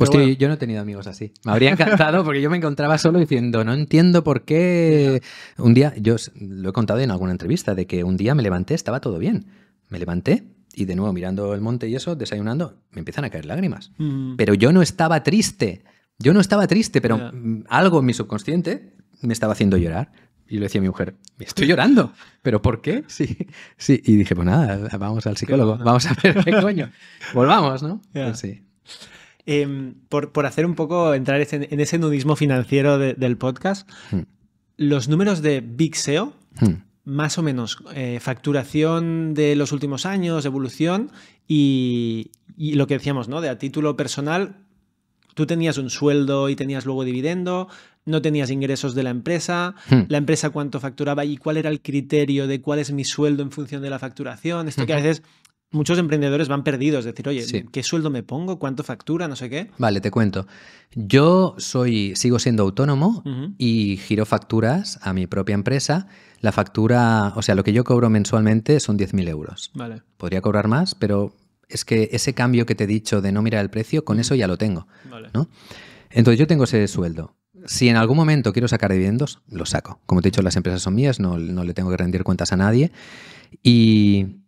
Pues tío, yo no he tenido amigos así. Me habría (laughs) encantado porque yo me encontraba solo diciendo, no entiendo por qué. Un día, yo lo he contado en alguna entrevista, de que un día me levanté, estaba todo bien. Me levanté y de nuevo mirando el monte y eso, desayunando, me empiezan a caer lágrimas. Mm. Pero yo no estaba triste. Yo no estaba triste, pero mm, algo en mi subconsciente me estaba haciendo llorar. Y le decía a mi mujer, estoy llorando. ¿Pero por qué? (laughs) Sí, sí. Y dije, pues nada, vamos al psicólogo, vamos a ver qué coño. Volvamos, ¿no? Pues sí. Em, por, hacer un poco, entrar en, ese nudismo financiero del podcast, hmm. los números de Big SEO, hmm. más o menos, eh, facturación de los últimos años, evolución y, lo que decíamos, ¿no? De a título personal, tú tenías un sueldo y tenías luego dividendo, no tenías ingresos de la empresa, hmm. la empresa cuánto facturaba y cuál era el criterio de cuál es mi sueldo en función de la facturación. Esto que a veces muchos emprendedores van perdidos, decir, oye, ¿qué sueldo me pongo? ¿Cuánto factura? No sé qué. Vale, te cuento. Yo soy, sigo siendo autónomo y giro facturas a mi propia empresa. La factura, o sea, lo que yo cobro mensualmente son 10.000 euros. Vale. Podría cobrar más, pero es que ese cambio que te he dicho de no mirar el precio, con eso ya lo tengo. ¿no? Entonces yo tengo ese sueldo. Si en algún momento quiero sacar dividendos, lo saco. Como te he dicho, las empresas son mías, no le tengo que rendir cuentas a nadie. Y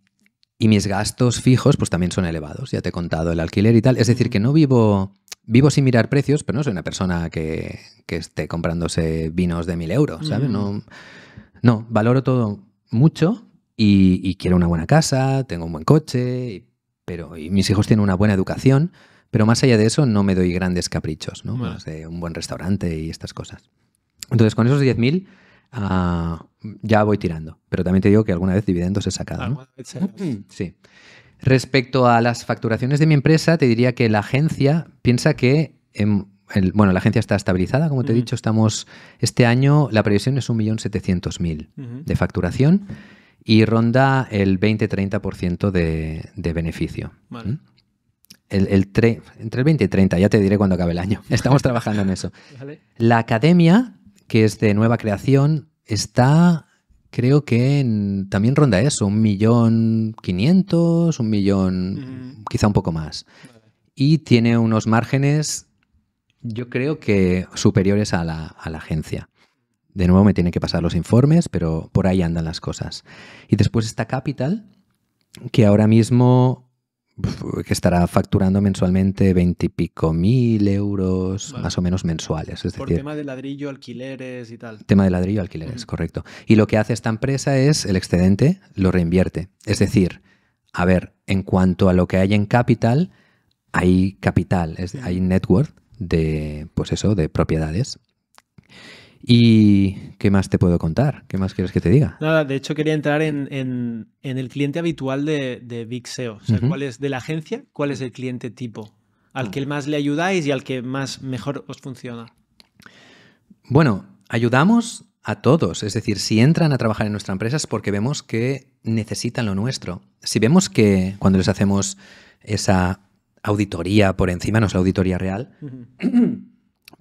y mis gastos fijos pues también son elevados, ya te he contado el alquiler y tal. Es decir, que no vivo, vivo sin mirar precios, pero no soy una persona que, esté comprándose vinos de mil euros, ¿sabes? No, no, valoro todo mucho y, quiero una buena casa, tengo un buen coche, y, pero, mis hijos tienen una buena educación, pero más allá de eso no me doy grandes caprichos, ¿no? un buen restaurante y estas cosas. Entonces, con esos 10.000 Ah, ya voy tirando, pero también te digo que alguna vez dividendos he sacado. (clears throat) Sí. Respecto a las facturaciones de mi empresa, te diría que la agencia piensa que, em, bueno, la agencia está estabilizada, como te he dicho, estamos, este año la previsión es 1.700.000 de facturación y ronda el 20-30% de, de beneficio. El, entre el 20 y 30, ya te diré cuando acabe el año. (laughs) Estamos trabajando en eso. La academia que es de nueva creación, está, creo que en, también ronda eso, un millón quinientos, un millón, quizá un poco más. Y tiene unos márgenes, yo creo que superiores a la, a la agencia. De nuevo me tiene que pasar los informes, pero por ahí andan las cosas. Y después está Capital, que ahora mismo que estará facturando mensualmente veintipico mil euros más o menos mensuales. Es Por tema de ladrillo, alquileres y tal. Tema de ladrillo, alquileres, correcto. Y lo que hace esta empresa es el excedente lo reinvierte. Es decir, a ver, en cuanto a lo que hay en capital, hay capital, hay network de, pues eso, de propiedades ¿Y qué más te puedo contar? ¿Qué más quieres que te diga? Nada, de hecho quería entrar en, el cliente habitual de, de SEO. O sea, ¿cuál es de la agencia? ¿Cuál es el cliente tipo? Al que más le ayudáis y al que más mejor os funciona. Bueno, ayudamos a todos. Es decir, si entran a trabajar en nuestra empresa es porque vemos que necesitan lo nuestro. Si vemos que cuando les hacemos esa auditoría por encima, no es la auditoría real, (clears throat)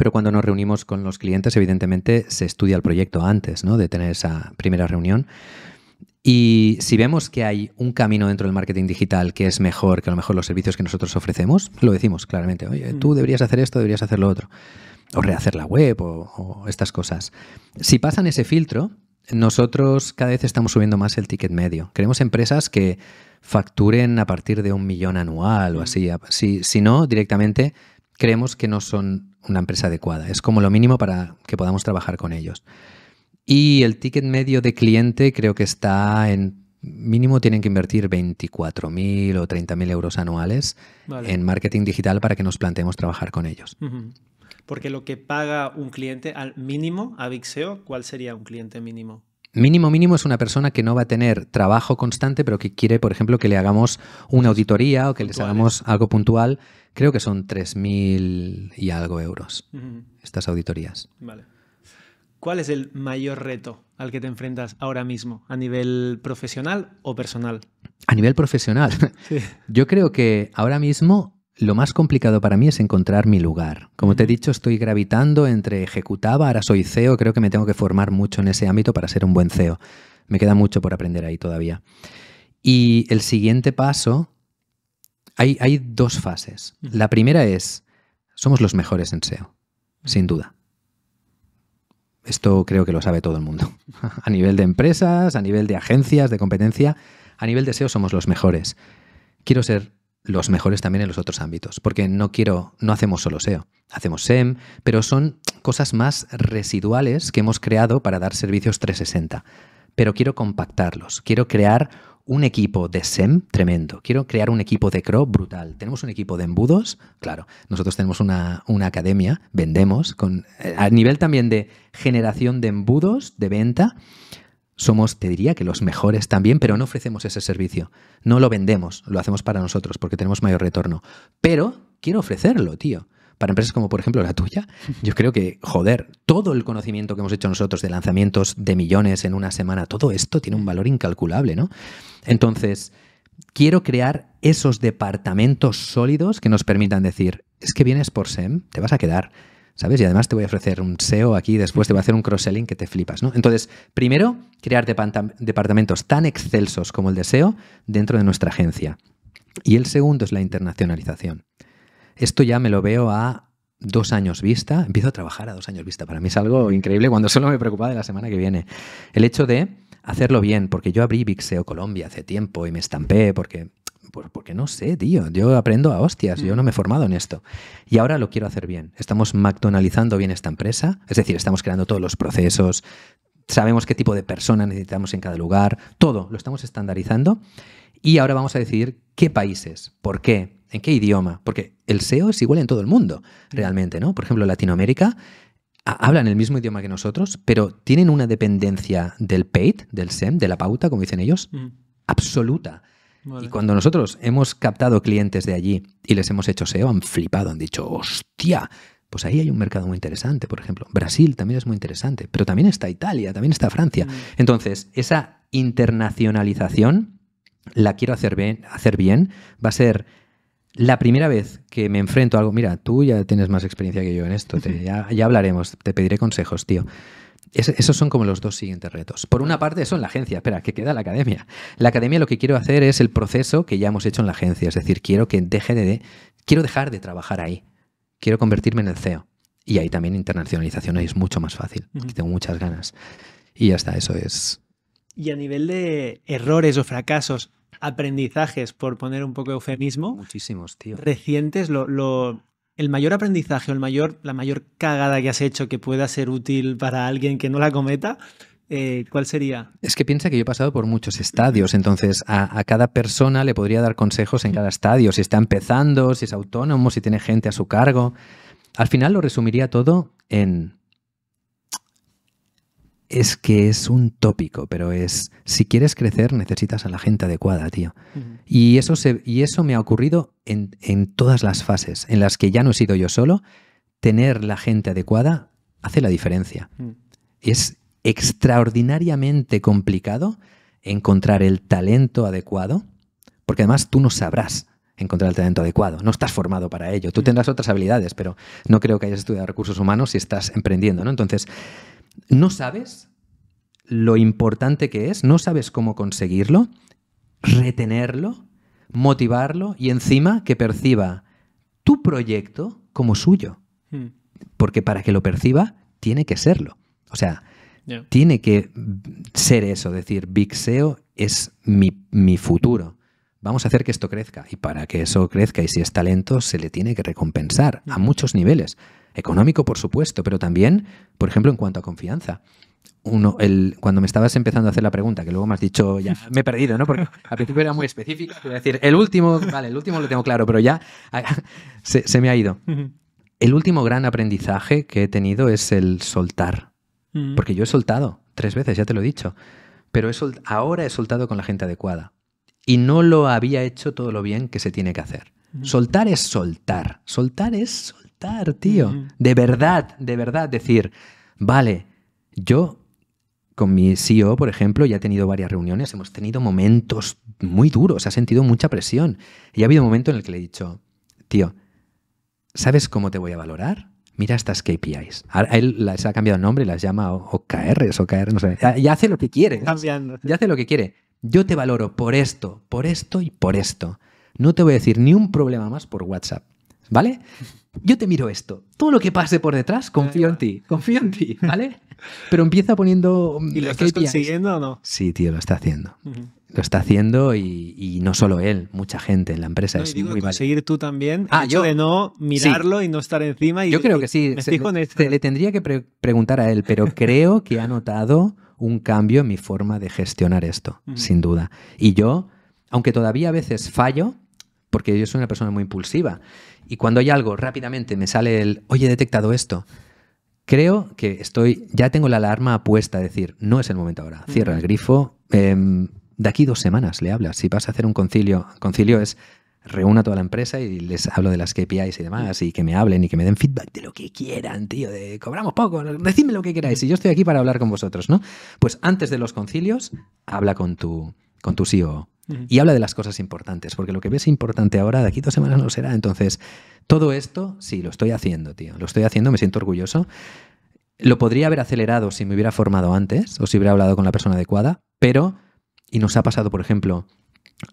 Pero cuando nos reunimos con los clientes, evidentemente se estudia el proyecto antes de tener esa primera reunión. Y si vemos que hay un camino dentro del marketing digital que es mejor que a lo mejor los servicios que nosotros ofrecemos, lo decimos claramente, oye, tú mm. deberías hacer esto, deberías hacer lo otro, o rehacer la web o, estas cosas. Si pasan ese filtro, nosotros cada vez estamos subiendo más el ticket medio. Queremos empresas que facturen a partir de un millón anual o mm. así. si no, directamente creemos que no son una empresa adecuada. Es como lo mínimo para que podamos trabajar con ellos. Y el ticket medio de cliente creo que está en mínimo tienen que invertir 24.000 o 30.000 euros anuales en marketing digital para que nos planteemos trabajar con ellos. Porque lo que paga un cliente al mínimo a Vixeo, ¿cuál sería un cliente mínimo? Mínimo mínimo es una persona que no va a tener trabajo constante, pero que quiere, por ejemplo, que le hagamos una auditoría o que le les hagamos algo puntual. Creo que son 3.000 y algo euros estas auditorías. Vale. ¿Cuál es el mayor reto al que te enfrentas ahora mismo, a nivel profesional o personal? A nivel profesional. Yo creo que ahora mismo lo más complicado para mí es encontrar mi lugar. Como te he dicho, estoy gravitando entre ejecutaba, ahora soy CEO, creo que me tengo que formar mucho en ese ámbito para ser un buen CEO. Me queda mucho por aprender ahí todavía. Y el siguiente paso, hay, dos fases. La primera es, somos los mejores en SEO, sin duda. Esto creo que lo sabe todo el mundo. (laughs) A nivel de empresas, a nivel de agencias, de competencia, a nivel de SEO somos los mejores. Quiero ser los mejores también en los otros ámbitos, porque no quiero, no hacemos solo SEO, hacemos SEM, pero son cosas más residuales que hemos creado para dar servicios 360. Pero quiero compactarlos, quiero crear un equipo de SEM tremendo, quiero crear un equipo de CRO brutal. Tenemos un equipo de embudos, claro, nosotros tenemos una, una academia, vendemos, con, eh, a nivel también de generación de embudos de venta, somos, te diría que los mejores también, pero no ofrecemos ese servicio. No lo vendemos, lo hacemos para nosotros porque tenemos mayor retorno. Pero quiero ofrecerlo, tío. Para empresas como por ejemplo la tuya, (laughs) yo creo que, joder, todo el conocimiento que hemos hecho nosotros de lanzamientos de millones en una semana, todo esto tiene un valor incalculable, ¿no? Entonces, quiero crear esos departamentos sólidos que nos permitan decir, es que vienes por SEM, te vas a quedar ¿sabes? Y además te voy a ofrecer un SEO aquí, después te voy a hacer un cross-selling que te flipas, ¿no? Entonces, primero, crear departamentos tan excelsos como el deseo SEO dentro de nuestra agencia. Y el segundo es la internacionalización. Esto ya me lo veo a dos años vista, empiezo a trabajar a dos años vista. Para mí es algo increíble cuando solo me preocupaba de la semana que viene. El hecho de hacerlo bien, porque yo abrí Big SEO Colombia hace tiempo y me estampé porque pues porque no sé, tío. Yo aprendo a hostias, yo no me he mm. formado en esto. Y ahora lo quiero hacer bien. Estamos McDonaldizando bien esta empresa, es decir, estamos creando todos los procesos, sabemos qué tipo de persona necesitamos en cada lugar, todo, lo estamos estandarizando. Y ahora vamos a decidir qué países, por qué, en qué idioma, porque el SEO es igual en todo el mundo, mm. realmente, ¿no? Por ejemplo, Latinoamérica hablan el mismo idioma que nosotros, pero tienen una dependencia del paid, del SEM, de la pauta, como dicen ellos, mm. absoluta. Y cuando nosotros hemos captado clientes de allí y les hemos hecho SEO, han flipado, han dicho, hostia, pues ahí hay un mercado muy interesante, por ejemplo. Brasil también es muy interesante, pero también está Italia, también está Francia. Mm. Entonces, esa internacionalización la quiero hacer bien, hacer bien. Va a ser la primera vez que me enfrento a algo. Mira, tú ya tienes más experiencia que yo en esto, ya hablaremos, te pediré consejos, tío esos son como los dos siguientes retos. Por una parte, eso en la agencia. Espera, ¿qué queda la academia. La academia lo que quiero hacer es el proceso que ya hemos hecho en la agencia. Es decir, quiero que deje de. Quiero dejar de trabajar ahí. Quiero convertirme en el CEO. Y ahí también internacionalización es mucho más fácil. Tengo muchas ganas. Y ya está, eso es. Y a nivel de errores o fracasos, aprendizajes, por poner un poco de eufemismo. Muchísimos, tío. Recientes, lo el mayor aprendizaje o el mayor, la mayor cagada que has hecho que pueda ser útil para alguien que no la cometa, eh, ¿cuál sería? Es que piensa que yo he pasado por muchos estadios, entonces a, cada persona le podría dar consejos en cada estadio, si está empezando, si es autónomo, si tiene gente a su cargo. Al final lo resumiría todo en es que es un tópico, pero es, si quieres crecer necesitas a la gente adecuada, tío. y, eso se, y eso me ha ocurrido en, en, todas las fases, en las que ya no he sido yo solo, tener la gente adecuada hace la diferencia. Mm. Es extraordinariamente complicado encontrar el talento adecuado, porque además tú no sabrás encontrar el talento adecuado. No estás formado para ello. Tú mm. tendrás otras habilidades, pero no creo que hayas estudiado recursos humanos si estás emprendiendo, ¿no? Entonces, no sabes lo importante que es, no sabes cómo conseguirlo, retenerlo, motivarlo y encima que perciba tu proyecto como suyo. Hmm. Porque para que lo perciba, tiene que serlo. O sea, tiene que ser eso, decir, Big SEO es mi futuro vamos a hacer que esto crezca. Y para que eso crezca y si es talento, se le tiene que recompensar a hmm. muchos niveles. Económico, por supuesto, pero también, por ejemplo, en cuanto a confianza. Uno, el, cuando me estabas empezando a hacer la pregunta, que luego me has dicho, ya me he perdido, ¿no? Porque al principio era muy específico. decir, el último, vale, el último lo tengo claro, pero ya (laughs) se, me ha ido. El último gran aprendizaje que he tenido es el soltar. Porque yo he soltado tres veces, ya te lo he dicho. Pero ahora he soltado con la gente adecuada. Y no lo había hecho todo lo bien que se tiene que hacer. Soltar es soltar. Soltar es tío. De verdad, de verdad, decir, vale, yo con mi CEO, por ejemplo, ya he tenido varias reuniones, hemos tenido momentos muy duros, ha sentido mucha presión. Y ha habido un momento en el que le he dicho, tío, ¿sabes cómo te voy a valorar? Mira estas KPIs. A él las ha cambiado el nombre y las llama OKRs, OKR, no sé. Ya hace lo que quiere. Cambiando. Ya hace lo que quiere. Yo te valoro por esto, por esto y por esto. No te voy a decir ni un problema más por WhatsApp. ¿vale? Yo te miro esto. Todo lo que pase por detrás, confío en ti, confío en ti, ¿vale? Pero empieza poniendo. ¿Y lo mm, estás consiguiendo o no? Sí, tío, lo está haciendo. Lo está haciendo y, no solo él, mucha gente en la empresa. No, es digo, muy conseguir tú también. Ah, yo. De no mirarlo y no estar encima. Y, yo creo que sí. le, le tendría que preguntar a él, pero (laughs) creo que ha notado un cambio en mi forma de gestionar esto, sin duda. Y yo, aunque todavía a veces fallo, porque yo soy una persona muy impulsiva y cuando hay algo rápidamente me sale el, oye, he detectado esto, creo que estoy, ya tengo la alarma puesta, a decir, no es el momento ahora, cierra el grifo, em, de aquí dos semanas le hablas, si vas a hacer un concilio, concilio es reúna toda la empresa y les hablo de las KPIs y demás, y que me hablen y que me den feedback de lo que quieran, tío, de cobramos poco, decime lo que queráis, y yo estoy aquí para hablar con vosotros, ¿no? Pues antes de los concilios, habla con tu, con tu CEO y habla de las cosas importantes, porque lo que ves importante ahora, de aquí dos semanas no será. Entonces, todo esto, sí, lo estoy haciendo, tío. Lo estoy haciendo, me siento orgulloso. Lo podría haber acelerado si me hubiera formado antes o si hubiera hablado con la persona adecuada, pero, y nos ha pasado, por ejemplo,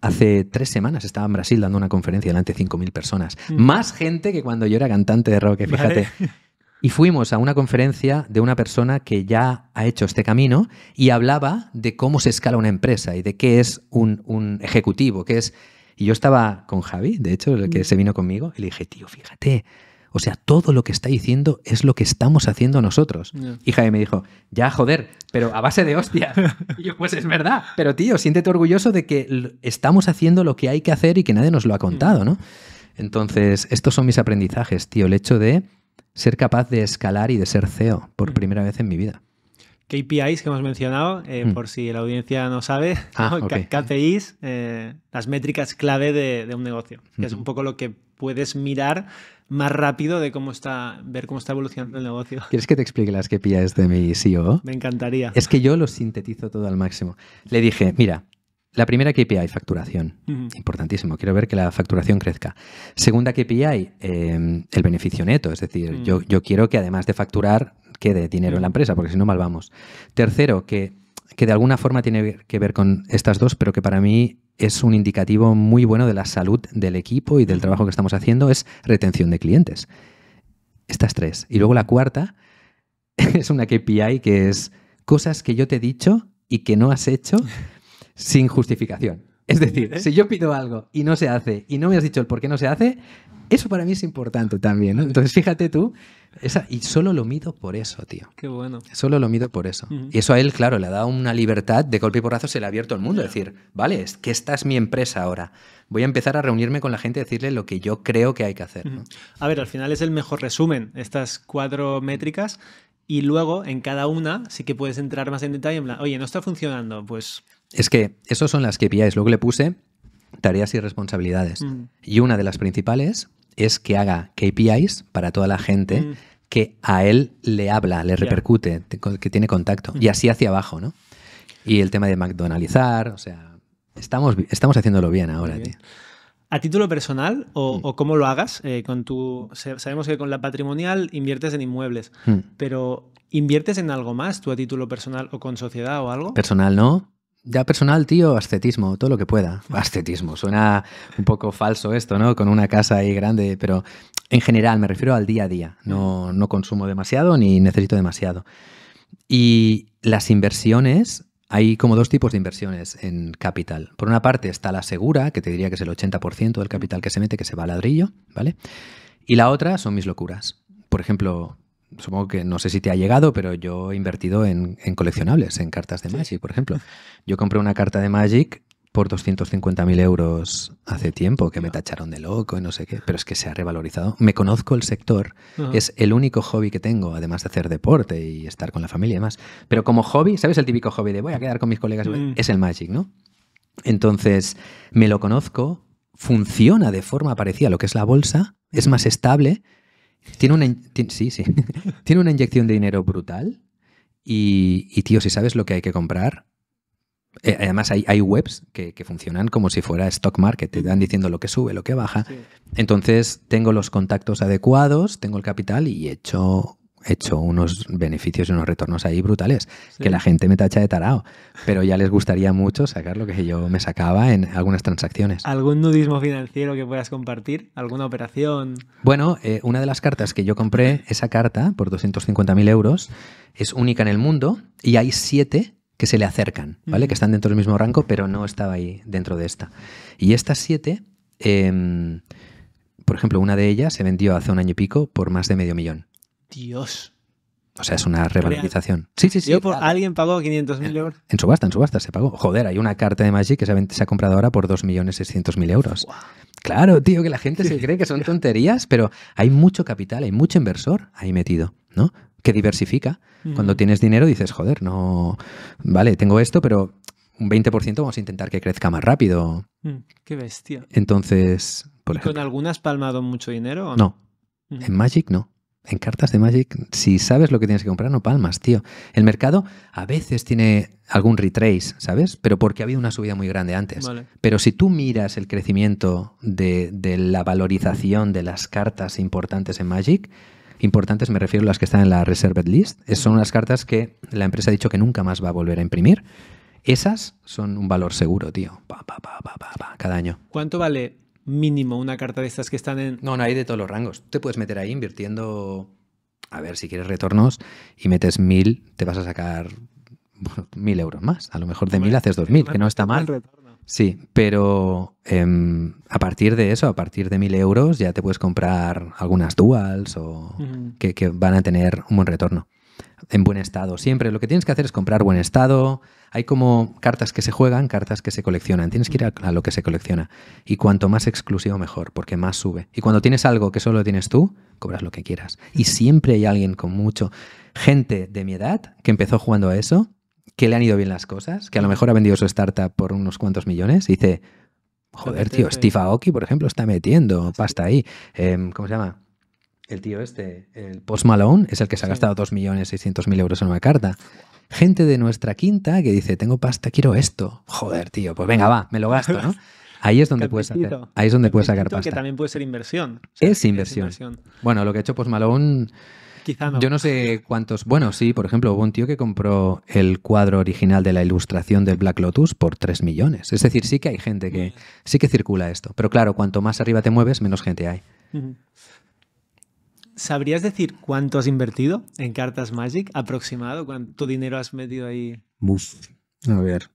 Hace tres semanas estaba en Brasil dando una conferencia delante de 5.000 personas. Más gente que cuando yo era cantante de rock, fíjate. (laughs) Y fuimos a una conferencia de una persona que ya ha hecho este camino y hablaba de cómo se escala una empresa y de qué es un, ejecutivo, qué es... Y yo estaba con Javi, de hecho, el que se vino conmigo, y le dije, tío, fíjate, o sea, todo lo que está diciendo es lo que estamos haciendo nosotros. Y Javi me dijo, ya joder, pero a base de hostias. (laughs) y yo, pues es verdad. Pero tío, siéntete orgulloso de que estamos haciendo lo que hay que hacer y que nadie nos lo ha contado, mm. ¿no? Entonces, estos son mis aprendizajes, tío. El hecho de ser capaz de escalar y de ser CEO por mm. primera vez en mi vida. KPIs que hemos mencionado, eh, mm. por si la audiencia no sabe, (laughs) ah, KPIs, eh, las métricas clave de, un negocio, que es un poco lo que puedes mirar más rápido de cómo está, ver cómo está evolucionando el negocio. ¿Quieres que te explique las KPIs de mi CEO? Me encantaría. Es que yo lo sintetizo todo al máximo. Le dije, mira, la primera KPI, facturación. Importantísimo. Quiero ver que la facturación crezca. Segunda KPI, em, el beneficio neto. Es decir, mm. yo, quiero que además de facturar, quede dinero en la mm. empresa, porque si no, mal vamos. Tercero, que, que de alguna forma tiene que ver con estas dos, pero que para mí es un indicativo muy bueno de la salud del equipo y del mm. trabajo que estamos haciendo, es retención de clientes. Estas tres. Y luego la cuarta (laughs) es una KPI que es cosas que yo te he dicho y que no has hecho (laughs) sin justificación. Es decir, si yo pido algo y no se hace y no me has dicho el por qué no se hace, eso para mí es importante también. Entonces, fíjate tú, y solo lo mido por eso, tío. Qué bueno. Solo lo mido por eso. Y eso a él, claro, le ha dado una libertad, de golpe y porrazo se le ha abierto el mundo. Es decir, vale, es que esta es mi empresa ahora. Voy a empezar a reunirme con la gente y decirle lo que yo creo que hay que hacer. A ver, al final es el mejor resumen, estas cuatro métricas. Y luego, en cada una, sí que puedes entrar más en detalle en plan, oye, no está funcionando, pues es que esas son las KPIs. Luego le puse tareas y responsabilidades. Mm. Y una de las principales es que haga KPIs para toda la gente mm. que a él le habla, le repercute, que tiene contacto. Y mm. así hacia abajo, ¿no? Y el tema de McDonaldizar, o sea, estamos, estamos haciéndolo bien ahora, tío. A título personal o, cómo lo hagas, eh, con tu, sabemos que con la patrimonial inviertes en inmuebles, pero ¿inviertes en algo más tú a título personal o con sociedad o algo? Personal no, ya personal, tío, ascetismo, todo lo que pueda. Ascetismo, suena un poco falso esto, ¿no? Con una casa ahí grande, pero en general me refiero al día a día. No, no consumo demasiado ni necesito demasiado. Y las inversiones, hay como dos tipos de inversiones en capital. Por una parte está la segura, que te diría que es el 80% del capital que se mete, que se va al ladrillo, ¿vale? Y la otra son mis locuras. Por ejemplo, supongo que no sé si te ha llegado, pero yo he invertido en, coleccionables, en cartas de Magic, por ejemplo. Yo compré una carta de Magic por 250.000 euros hace tiempo, que me tacharon de loco y no sé qué, pero es que se ha revalorizado. Me conozco el sector, es el único hobby que tengo, además de hacer deporte y estar con la familia y demás. Pero como hobby, ¿sabes el típico hobby de voy a quedar con mis colegas? Mm. Es el Magic, ¿no? Entonces, me lo conozco, funciona de forma parecida a lo que es la bolsa, es más estable, tiene una, sí, sí. (laughs) tiene una inyección de dinero brutal y, tío, si sabes lo que hay que comprar, eh, además hay, webs que, funcionan como si fuera stock market, te mm. dan diciendo lo que sube, lo que baja. Entonces tengo los contactos adecuados, tengo el capital y he hecho hecho unos beneficios y unos retornos ahí brutales, que la gente me tacha de tarao, pero ya les gustaría mucho sacar lo que yo me sacaba en algunas transacciones. ¿Algún nudismo financiero que puedas compartir? ¿Alguna operación? Bueno, eh, una de las cartas que yo compré, esa carta por 250.000 euros, es única en el mundo y hay siete que se le acercan, ¿vale? Que están dentro del mismo rango, pero no estaba ahí dentro de esta. Y estas siete, em, por ejemplo, una de ellas se vendió hace un año y pico por más de medio millón. Dios. O sea, es una revalorización. Sí, sí, sí. alguien pagó 500.000 euros. En subasta, en subasta se pagó. Joder, hay una carta de Magic que se ha, comprado ahora por 2.600.000 euros. Claro, tío, que la gente se (laughs) cree que son tonterías, pero hay mucho capital, hay mucho inversor ahí metido, ¿no? Que diversifica. Cuando tienes dinero dices, joder, no. Vale, tengo esto, pero un 20% vamos a intentar que crezca más rápido. Mm, qué bestia. Entonces. ¿Y ¿Con alguna has palmado mucho dinero? no? En Magic no en cartas de Magic, si sabes lo que tienes que comprar, no palmas, tío. El mercado a veces tiene algún retrace, ¿sabes? Pero porque ha habido una subida muy grande antes. Pero si tú miras el crecimiento de, la valorización de las cartas importantes en Magic, importantes me refiero a las que están en la Reserved List, son unas cartas que la empresa ha dicho que nunca más va a volver a imprimir. Esas son un valor seguro, tío. Pa, pa, pa, cada año. ¿Cuánto vale mínimo una carta de estas que están en... No, no, hay de todos los rangos. Te puedes meter ahí invirtiendo, a ver, si quieres retornos y metes mil, te vas a sacar mil euros más. A lo mejor de mil haces dos mil, que no está mal. Sí, pero em, a partir de eso, a partir de mil euros, ya te puedes comprar algunas duals o que, que, van a tener un buen retorno. En buen estado. Siempre lo que tienes que hacer es comprar buen estado, hay como cartas que se juegan, cartas que se coleccionan. Tienes que ir a, lo que se colecciona. Y cuanto más exclusivo, mejor, porque más sube. Y cuando tienes algo que solo tienes tú, cobras lo que quieras. Y siempre hay alguien con mucho. Gente de mi edad que empezó jugando a eso, que le han ido bien las cosas, que a lo mejor ha vendido su startup por unos cuantos millones, y dice. Joder, tío, Steve Aoki, por ejemplo, está metiendo ah, pasta ahí. Em, ¿Cómo se llama? el tío este, el Post Malone, es el que se ha gastado 2.600.000 euros en una carta. Gente de nuestra quinta que dice, tengo pasta, quiero esto. Joder, tío, pues venga, va, me lo gasto, ¿no? Ahí es (laughs) donde puedes hacer, ahí es donde puedes sacar pasta. que también puede ser inversión. es, inversión. Bueno, lo que ha hecho Post Malone... Quizá no. Yo no sé cuántos... Bueno, sí, por ejemplo, hubo un tío que compró el cuadro original de la ilustración del Black Lotus por 3 millones. Es decir, sí que hay gente que... Sí que circula esto. Pero claro, cuanto más arriba te mueves, menos gente hay. ¿Sabrías decir cuánto has invertido en cartas Magic aproximado? ¿Cuánto dinero has metido ahí? a ver.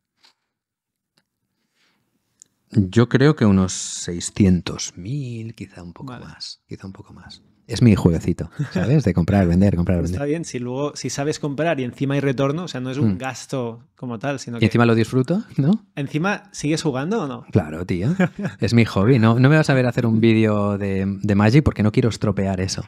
Yo creo que unos 600.000, quizá un poco más. Quizá un poco más es mi jueguecito, ¿sabes? De comprar, vender, comprar, vender. Está bien, si luego, si sabes comprar y encima hay retorno, o sea, no es un mm. gasto como tal, sino que... Y encima lo disfruto, ¿no? ¿Encima sigues jugando o no? Claro, tío. (laughs) es mi hobby. No, no me vas a ver hacer un vídeo de, de Magic porque no quiero estropear eso.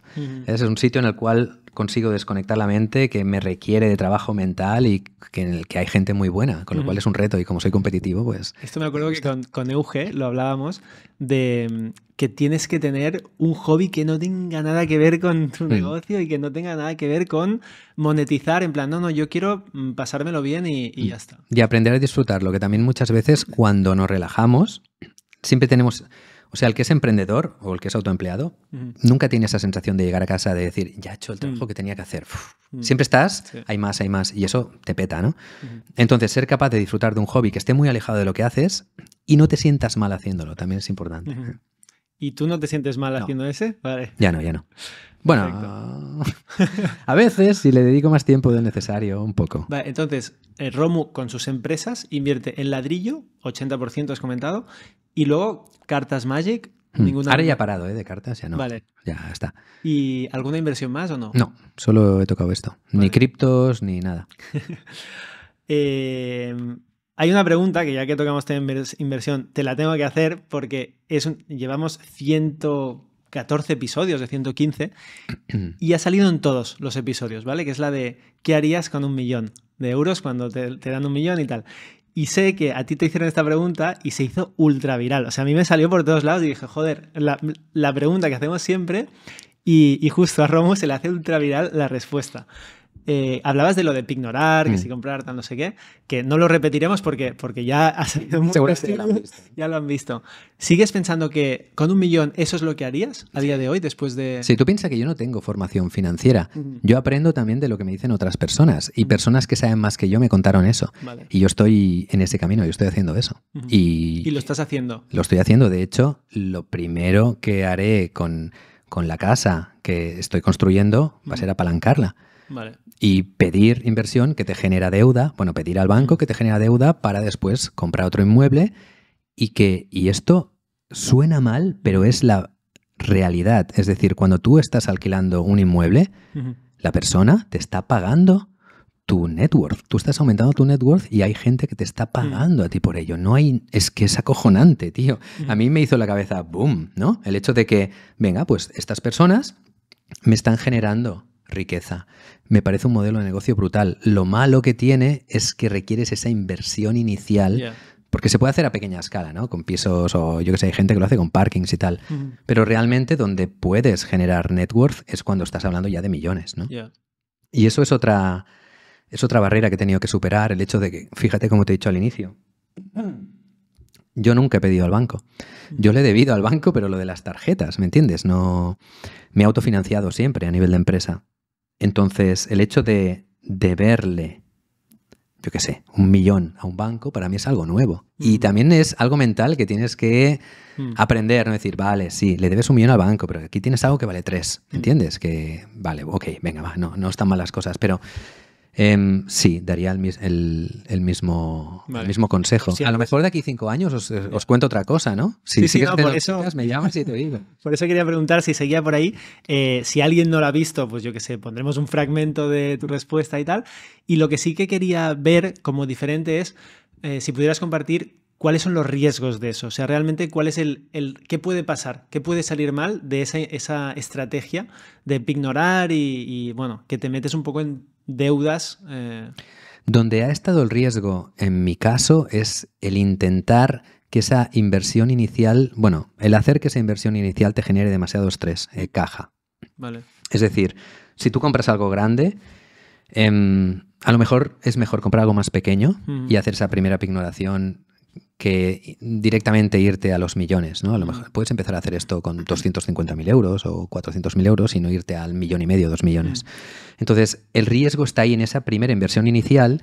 Es un sitio en el cual consigo desconectar la mente que me requiere de trabajo mental y que en el que hay gente muy buena, con lo cual es un reto y como soy competitivo, pues... Esto me acuerdo que con, con lo hablábamos de que tienes que tener un hobby que no tenga nada que ver con tu hmm. negocio y que no tenga nada que ver con monetizar, en plan, no, no, yo quiero mm, pasármelo bien y, y hmm. ya está. Y aprender a disfrutarlo, que también muchas veces cuando nos relajamos, siempre tenemos... O sea, el que es emprendedor o el que es autoempleado hmm. nunca tiene esa sensación de llegar a casa de decir, ya he hecho el trabajo que tenía que hacer. Siempre estás, hay más, hay más, y eso te peta, ¿no? Entonces, ser capaz de disfrutar de un hobby que esté muy alejado de lo que haces y no te sientas mal haciéndolo también es importante. ¿Y tú no te sientes mal haciendo ese? Vale. Ya no, ya no. Bueno, (laughs) a veces si le dedico más tiempo del necesario, un poco. Vale, entonces, eh, Romu con sus empresas invierte en ladrillo, 80% has comentado, y luego cartas Magic, hmm. ninguna. Ahora ya parado, ¿eh? De cartas, ya no. Vale. Ya está. ¿Y alguna inversión más o no? No, solo he tocado esto. Ni criptos, ni nada. (laughs) eh, hay una pregunta que ya que tocamos tema inversión, te la tengo que hacer porque es llevamos 114 episodios de 115 (clears throat) y ha salido en todos los episodios, ¿vale? Que es la de ¿qué harías con un millón de euros cuando te, dan un millón y tal? Y sé que a ti te hicieron esta pregunta y se hizo ultra viral. O sea, a mí me salió por todos lados y dije, joder, la, pregunta que hacemos siempre y, justo a Romo se le hace ultra viral la respuesta. Eh, hablabas de lo de pignorar, que mm. si comprar tal no sé qué, que no lo repetiremos porque, porque ya (laughs) ha salido mucho este (laughs) ya lo, han visto. ¿Sigues pensando que con un millón eso es lo que harías a día de hoy después de...? Si tú piensas que yo no tengo formación financiera, yo aprendo también de lo que me dicen otras personas y personas que saben más que yo me contaron eso. Y yo estoy en ese camino, yo estoy haciendo eso. y, y lo estás haciendo. Lo estoy haciendo, de hecho, lo primero que haré con, con la casa que estoy construyendo va a ser apalancarla. Y pedir inversión que te genera deuda, bueno, pedir al banco mm. que te genera deuda para después comprar otro inmueble y que, y esto suena mal, pero es la realidad. Es decir, cuando tú estás alquilando un inmueble, la persona te está pagando tu net worth. Tú estás aumentando tu net worth y hay gente que te está mm. pagando a ti por ello. No hay, es que es acojonante, tío. Mm. A mí me hizo la cabeza boom, ¿no? El hecho de que, venga, pues estas personas me están generando riqueza. Me parece un modelo de negocio brutal. Lo malo que tiene es que requieres esa inversión inicial. Porque se puede hacer a pequeña escala, ¿no? Con pisos o yo que sé, hay gente que lo hace con parkings y tal. Pero realmente donde puedes generar net worth es cuando estás hablando ya de millones, ¿no? Y eso es otra, es otra barrera que he tenido que superar, el hecho de que, fíjate como te he dicho al inicio, yo nunca he pedido al banco. Yo le he debido al banco, pero lo de las tarjetas, ¿me entiendes? No, me he autofinanciado siempre a nivel de empresa. Entonces, el hecho de deberle, yo qué sé, un millón a un banco, para mí es algo nuevo. Y mm. también es algo mental que tienes que mm. aprender, no decir, vale, sí, le debes un millón al banco, pero aquí tienes algo que vale tres, mm. ¿entiendes? Que, vale, ok, venga, va, no, no están mal las cosas, pero Em, sí, daría el, mismo, consejo. a lo mejor de aquí cinco años os, eh, cuento otra cosa, ¿no? sí, sí, no, por eso, me llamas y te digo. (laughs) Por eso quería preguntar si seguía por ahí. Eh, si alguien no lo ha visto, pues yo qué sé, pondremos un fragmento de tu respuesta y tal. Y lo que sí que quería ver como diferente es eh, si pudieras compartir cuáles son los riesgos de eso. O sea, realmente, cuál es el, qué puede pasar, qué puede salir mal de esa, estrategia de ignorar y, bueno, que te metes un poco en deudas. Eh. Donde ha estado el riesgo, en mi caso, es el intentar que esa inversión inicial, bueno, el hacer que esa inversión inicial te genere demasiado estrés, eh, caja. Vale. Es decir, si tú compras algo grande, em, a lo mejor es mejor comprar algo más pequeño y hacer esa primera pignoración que directamente irte a los millones, ¿no? A lo mm. mejor puedes empezar a hacer esto con 250.000 euros o 400.000 euros y no irte al millón y medio, dos millones. Mm. Entonces, el riesgo está ahí en esa primera inversión inicial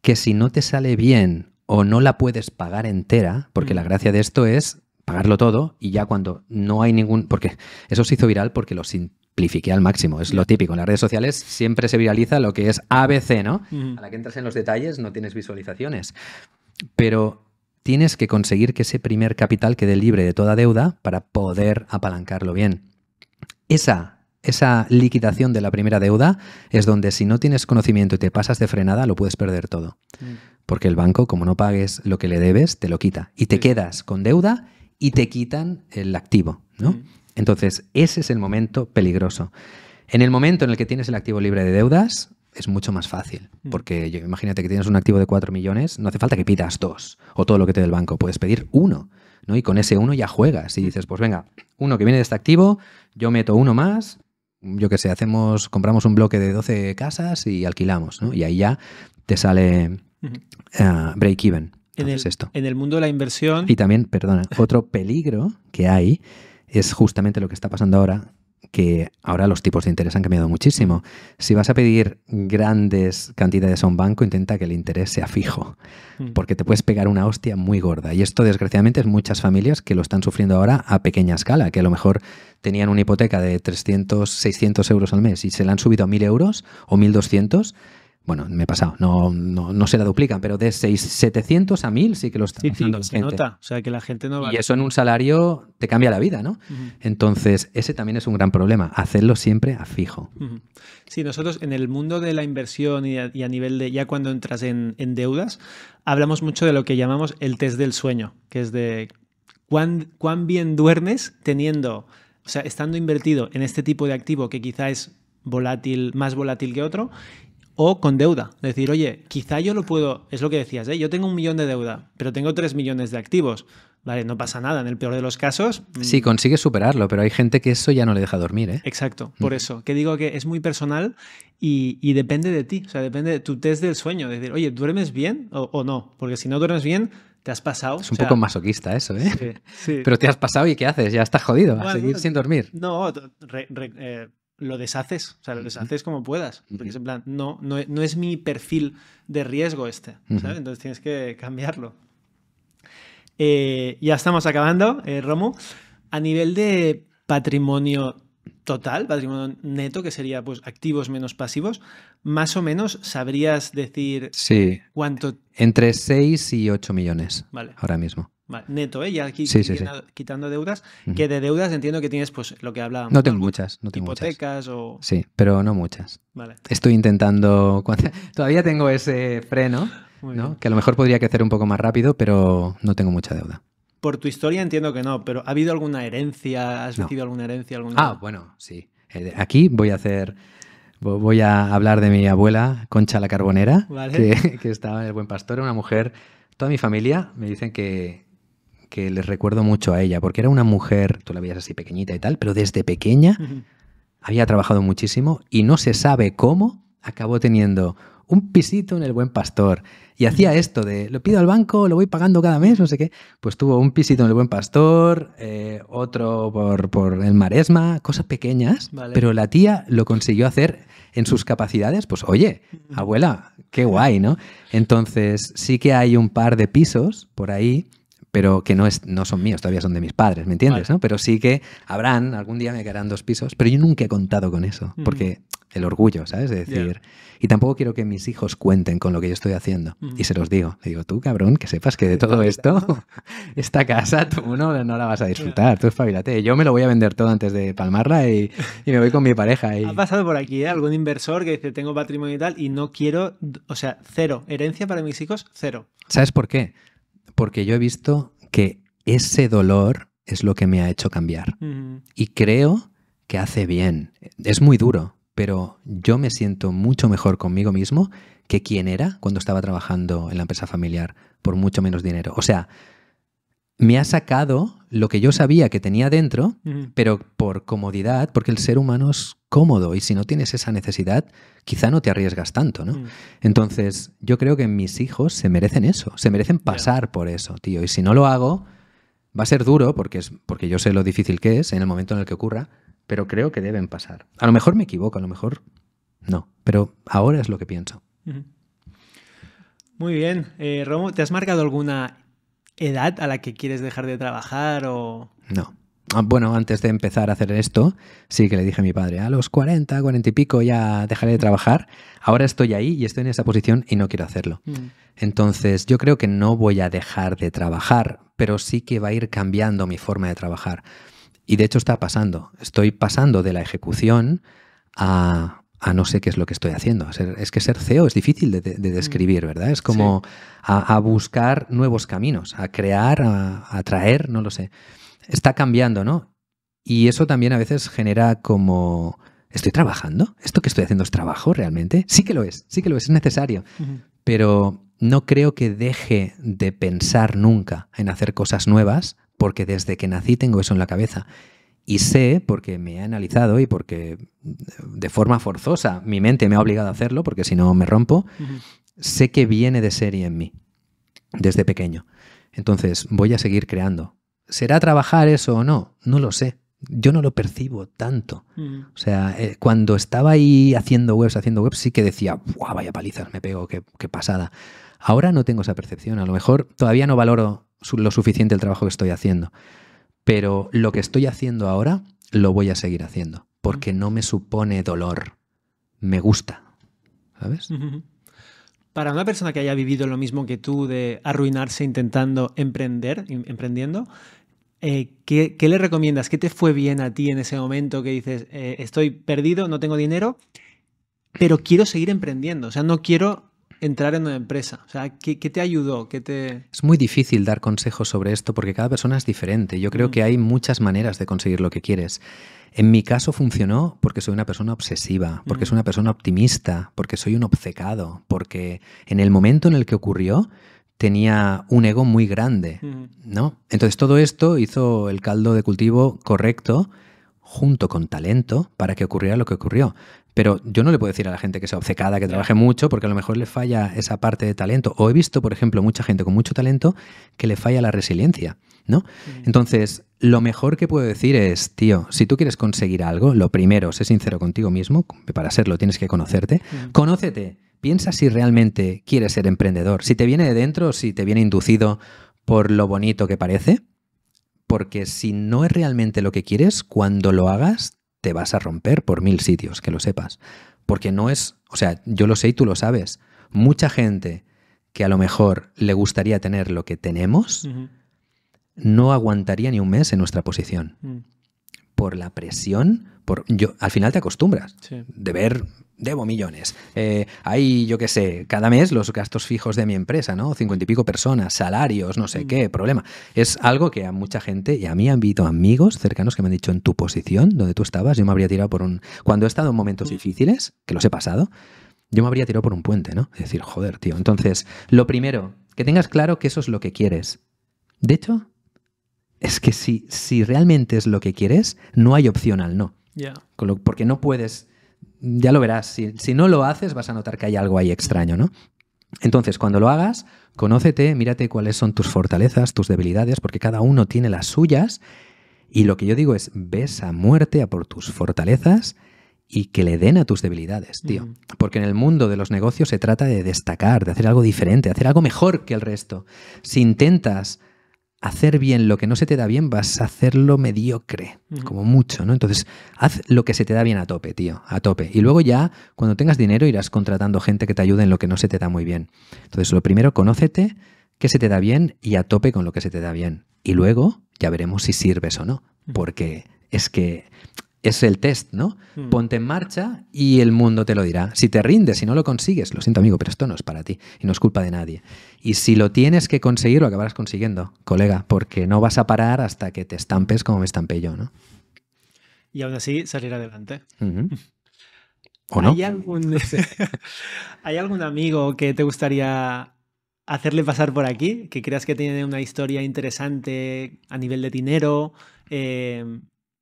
que si no te sale bien o no la puedes pagar entera, porque la mm. gracia de esto es pagarlo todo y ya cuando no hay ningún... Porque eso se hizo viral porque lo simplifiqué al máximo. Es lo típico. En las redes sociales siempre se viraliza lo que es ABC, ¿no? A la que entras en los detalles no tienes visualizaciones. Pero tienes que conseguir que ese primer capital quede libre de toda deuda para poder apalancarlo bien. Esa, esa liquidación de la primera deuda es donde si no tienes conocimiento y te pasas de frenada, lo puedes perder todo. Mm. Porque el banco, como no pagues lo que le debes, te lo quita. Y te quedas con deuda y te quitan el activo. ¿no? Mm. Entonces, ese es el momento peligroso. En el momento en el que tienes el activo libre de deudas, es mucho más fácil. Mm. Porque imagínate que tienes un activo de 4 millones, no hace falta que pidas dos o todo lo que te dé el banco, puedes pedir uno. ¿no? Y con ese uno ya juegas y mm. dices, pues venga, uno que viene de este activo, yo meto uno más, yo qué sé, hacemos, compramos un bloque de 12 casas y alquilamos, ¿no? Y ahí ya te sale eh, break-even. esto en el mundo de la inversión. Y también, perdona, (laughs) otro peligro que hay es justamente lo que está pasando ahora que ahora los tipos de interés han cambiado muchísimo. Si vas a pedir grandes cantidades a un banco, intenta que el interés sea fijo, mm. porque te puedes pegar una hostia muy gorda. Y esto, desgraciadamente, es muchas familias que lo están sufriendo ahora a pequeña escala, que a lo mejor tenían una hipoteca de 300, 600 euros al mes y se la han subido a 1.000 euros o 1.200 bueno, me he pasado, no, no, se la duplican, pero de 6, 700 a 1000 sí que lo están sí, nota, o sea, que la gente no Y eso en un salario te cambia la vida, ¿no? Entonces, ese también es un gran problema, hacerlo siempre a fijo. Sí, nosotros en el mundo de la inversión y a, nivel de, ya cuando entras en, deudas, hablamos mucho de lo que llamamos el test del sueño, que es de cuán, cuán bien duermes teniendo, o sea, estando invertido en este tipo de activo que quizá es volátil, más volátil que otro, o con deuda. Decir, oye, quizá yo lo puedo, es lo que decías, ¿eh? yo tengo un millón de deuda, pero tengo tres millones de activos. Vale, no pasa nada, en el peor de los casos. Mm. Sí, consigues superarlo, pero hay gente que eso ya no le deja dormir. ¿eh? Exacto, por eso, que digo que es muy personal y, depende de ti, o sea, depende de tu test del sueño, decir, oye, ¿duermes bien o, no? Porque si no duermes bien, te has pasado. Es un poco masoquista eso, ¿eh? Sí, (laughs) Pero te has pasado y ¿qué haces? Ya estás jodido, a seguir sin dormir. No, eh, lo deshaces, o sea, lo deshaces como puedas, porque es en plan, no, no, es mi perfil de riesgo este, ¿sabes? Entonces tienes que cambiarlo. Eh, ya estamos acabando, eh, Romo. A nivel de patrimonio total, patrimonio neto, que sería pues activos menos pasivos, más o menos sabrías decir sí. cuánto. Entre 6 y 8 millones ahora mismo neto, ¿eh? ya aquí, quitando, deudas, que de deudas entiendo que tienes pues lo que hablábamos. No tengo muchas, no tengo hipotecas o... Sí, pero no muchas. Estoy intentando... (laughs) Todavía tengo ese freno, que a lo mejor podría crecer un poco más rápido, pero no tengo mucha deuda. Por tu historia entiendo que no, pero ¿ha habido alguna herencia? ¿Has recibido alguna herencia? Ah, bueno, sí. Eh, aquí voy a hacer... Voy a hablar de mi abuela, Concha la Carbonera, que, (laughs) que estaba en el Buen Pastor, una mujer... Toda mi familia me dicen que, que les recuerdo mucho a ella, porque era una mujer, tú la veías así pequeñita y tal, pero desde pequeña había trabajado muchísimo y no se sabe cómo acabó teniendo un pisito en el buen pastor. Y hacía esto de, lo pido al banco, lo voy pagando cada mes, no sé qué. Pues tuvo un pisito en el buen pastor, eh, otro por, el maresma, cosas pequeñas, pero la tía lo consiguió hacer en sus capacidades, pues oye, abuela, qué guay, ¿no? Entonces sí que hay un par de pisos por ahí pero que no, es, no son míos, todavía son de mis padres, ¿me entiendes? Pero sí que habrán, algún día me quedarán dos pisos, pero yo nunca he contado con eso, porque el orgullo, ¿sabes? De decir, y tampoco quiero que mis hijos cuenten con lo que yo estoy haciendo. Y se los digo, le digo, tú cabrón, que sepas que de todo esto, (laughs) esta casa, tú no, la vas a disfrutar, tú espabilate. Yo me lo voy a vender todo antes de palmarla y, me voy con mi pareja. Ha pasado por aquí, ¿eh? Algún inversor que dice, tengo patrimonio y tal, y no quiero, o sea, cero, herencia para mis hijos, cero. ¿Sabes por qué? porque yo he visto que ese dolor es lo que me ha hecho cambiar. Y creo que hace bien. Es muy duro, pero yo me siento mucho mejor conmigo mismo que quien era cuando estaba trabajando en la empresa familiar por mucho menos dinero. O sea, me ha sacado lo que yo sabía que tenía dentro, pero por comodidad, porque el ser humano es cómodo y si no tienes esa necesidad, quizá no te arriesgas tanto, ¿no? Mm. Entonces, yo creo que mis hijos se merecen eso, se merecen pasar por eso, tío. Y si no lo hago, va a ser duro, porque, es, porque yo sé lo difícil que es en el momento en el que ocurra, pero creo que deben pasar. A lo mejor me equivoco, a lo mejor no, pero ahora es lo que pienso. Muy bien. Eh, Romo, ¿te has marcado alguna edad a la que quieres dejar de trabajar o...? No. Ah, bueno, antes de empezar a hacer esto, sí que le dije a mi padre, a los 40, 40 y pico ya dejaré de trabajar. Ahora estoy ahí y estoy en esa posición y no quiero hacerlo. Mm. Entonces, yo creo que no voy a dejar de trabajar, pero sí que va a ir cambiando mi forma de trabajar. Y de hecho está pasando. Estoy pasando de la ejecución a a no sé qué es lo que estoy haciendo. Es que ser CEO es difícil de, mm. describir, ¿verdad? Es como a, buscar nuevos caminos, a crear, a traer no lo sé. Está cambiando, ¿no? Y eso también a veces genera como... ¿Estoy trabajando? ¿Esto que estoy haciendo es trabajo realmente? Sí que lo es, sí que lo es, es necesario. Pero no creo que deje de pensar nunca en hacer cosas nuevas, porque desde que nací tengo eso en la cabeza. Y sé, porque me he analizado y porque mm, de forma forzosa mi mente me ha obligado a hacerlo, porque si no me rompo, sé que viene de serie en mí, desde pequeño. Entonces, voy a seguir creando. ¿Será trabajar eso o no? No lo sé. Yo no lo percibo tanto. Mm. O sea, eh, cuando estaba ahí haciendo webs, haciendo webs, sí que decía, ¡guau, vaya palizas, me pego, qué pasada! Ahora no tengo esa percepción. A lo mejor todavía no valoro lo suficiente el trabajo que estoy haciendo. Pero lo que estoy haciendo ahora lo voy a seguir haciendo, porque no me supone dolor, me gusta. ¿Sabes? Para una persona que haya vivido lo mismo que tú, de arruinarse intentando emprender, em, emprendiendo, eh, ¿qué, le recomiendas? ¿Qué te fue bien a ti en ese momento que dices, eh, estoy perdido, no tengo dinero, pero quiero seguir emprendiendo? O sea, no quiero entrar en una empresa? O sea, ¿qué, te ayudó? ¿Qué te... Es muy difícil dar consejos sobre esto porque cada persona es diferente. Yo creo mm. que hay muchas maneras de conseguir lo que quieres. En mi caso funcionó porque soy una persona obsesiva, porque mm. soy una persona optimista, porque soy un obcecado, porque en el momento en el que ocurrió tenía un ego muy grande, mm. ¿no? Entonces todo esto hizo el caldo de cultivo correcto junto con talento para que ocurriera lo que ocurrió. Pero yo no le puedo decir a la gente que sea obcecada, que trabaje mucho, porque a lo mejor le falla esa parte de talento. O he visto, por ejemplo, mucha gente con mucho talento que le falla la resiliencia, ¿no? Mm. Entonces, lo mejor que puedo decir es, tío, si tú quieres conseguir algo, lo primero, sé sincero contigo mismo, para serlo tienes que conocerte, mm. conócete, piensa si realmente quieres ser emprendedor, si te viene de dentro, si te viene inducido por lo bonito que parece, porque si no es realmente lo que quieres, cuando lo hagas, te vas a romper por mil sitios, que lo sepas. Porque no es, o sea, yo lo sé y tú lo sabes. Mucha gente que a lo mejor le gustaría tener lo que tenemos, no aguantaría ni un mes en nuestra posición. Mm. Por la presión, por yo, al final te acostumbras de ver debo millones. Eh, hay, yo qué sé, cada mes los gastos fijos de mi empresa, ¿no? Cincuenta y pico personas, salarios, no sé mm. qué, problema. Es algo que a mucha gente, y a mí han visto amigos cercanos que me han dicho, en tu posición, donde tú estabas, yo me habría tirado por un... Cuando he estado en momentos mm. difíciles, que los he pasado, yo me habría tirado por un puente, ¿no? Es decir, joder, tío. Entonces, lo primero, que tengas claro que eso es lo que quieres. De hecho, es que si, si realmente es lo que quieres, no hay opción al no. Ya. Porque no puedes ya lo verás, si, no lo haces vas a notar que hay algo ahí extraño, ¿no? Entonces, cuando lo hagas, conócete, mírate cuáles son tus fortalezas, tus debilidades, porque cada uno tiene las suyas. Y lo que yo digo es, ves a muerte a por tus fortalezas y que le den a tus debilidades, tío. Porque en el mundo de los negocios se trata de destacar, de hacer algo diferente, de hacer algo mejor que el resto. Si intentas hacer bien lo que no se te da bien, vas a hacerlo mediocre, como mucho, ¿no? Entonces, haz lo que se te da bien a tope, tío, a tope. Y luego ya, cuando tengas dinero, irás contratando gente que te ayude en lo que no se te da muy bien. Entonces, lo primero, conócete qué se te da bien y a tope con lo que se te da bien. Y luego ya veremos si sirves o no, porque es que es el test, ¿no? Hmm. Ponte en marcha y el mundo te lo dirá. Si te rindes, si no lo consigues, lo siento amigo, pero esto no es para ti y no es culpa de nadie. Y si lo tienes que conseguir, lo acabarás consiguiendo, colega, porque no vas a parar hasta que te estampes como me estampé yo, ¿no? Y aún así salir adelante. (laughs) ¿O no? (laughs) ¿Hay algún, amigo que te gustaría hacerle pasar por aquí? ¿Que creas que tiene una historia interesante a nivel de dinero? Eh,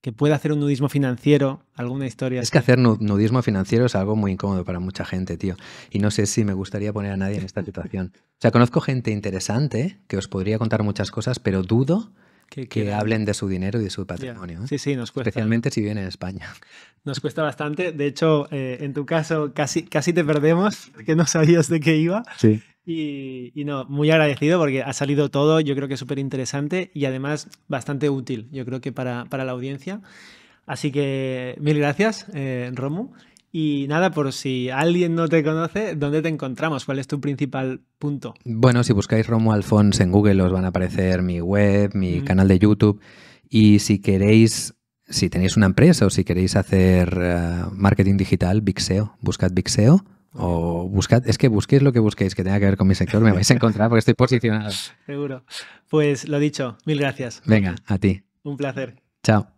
que pueda hacer un nudismo financiero, alguna historia. Es que hacer nudismo financiero es algo muy incómodo para mucha gente, tío. Y no sé si me gustaría poner a nadie en esta (laughs) situación. O sea, conozco gente interesante que os podría contar muchas cosas, pero dudo que, hablen de su dinero y de su patrimonio. ¿eh? Sí, sí, nos cuesta. Especialmente si viene en España. (laughs) Nos cuesta bastante. De hecho, eh, en tu caso casi, casi te perdemos, que no sabías de qué iba. Sí. Y, no, muy agradecido porque ha salido todo, yo creo que es súper interesante y además bastante útil, yo creo que para, la audiencia. Así que mil gracias, eh, Romo. Y nada, por si alguien no te conoce, ¿dónde te encontramos? ¿Cuál es tu principal punto? Bueno, si buscáis Romo Alfons en Google os van a aparecer mi web, mi mm. canal de YouTube y si queréis si tenéis una empresa o si queréis hacer eh, marketing digital, Big buscad Big o buscad, es que busquéis lo que busquéis que tenga que ver con mi sector, me vais a encontrar porque estoy posicionado. (laughs) Seguro. Pues lo dicho, mil gracias. Venga, a ti. Un placer. Chao.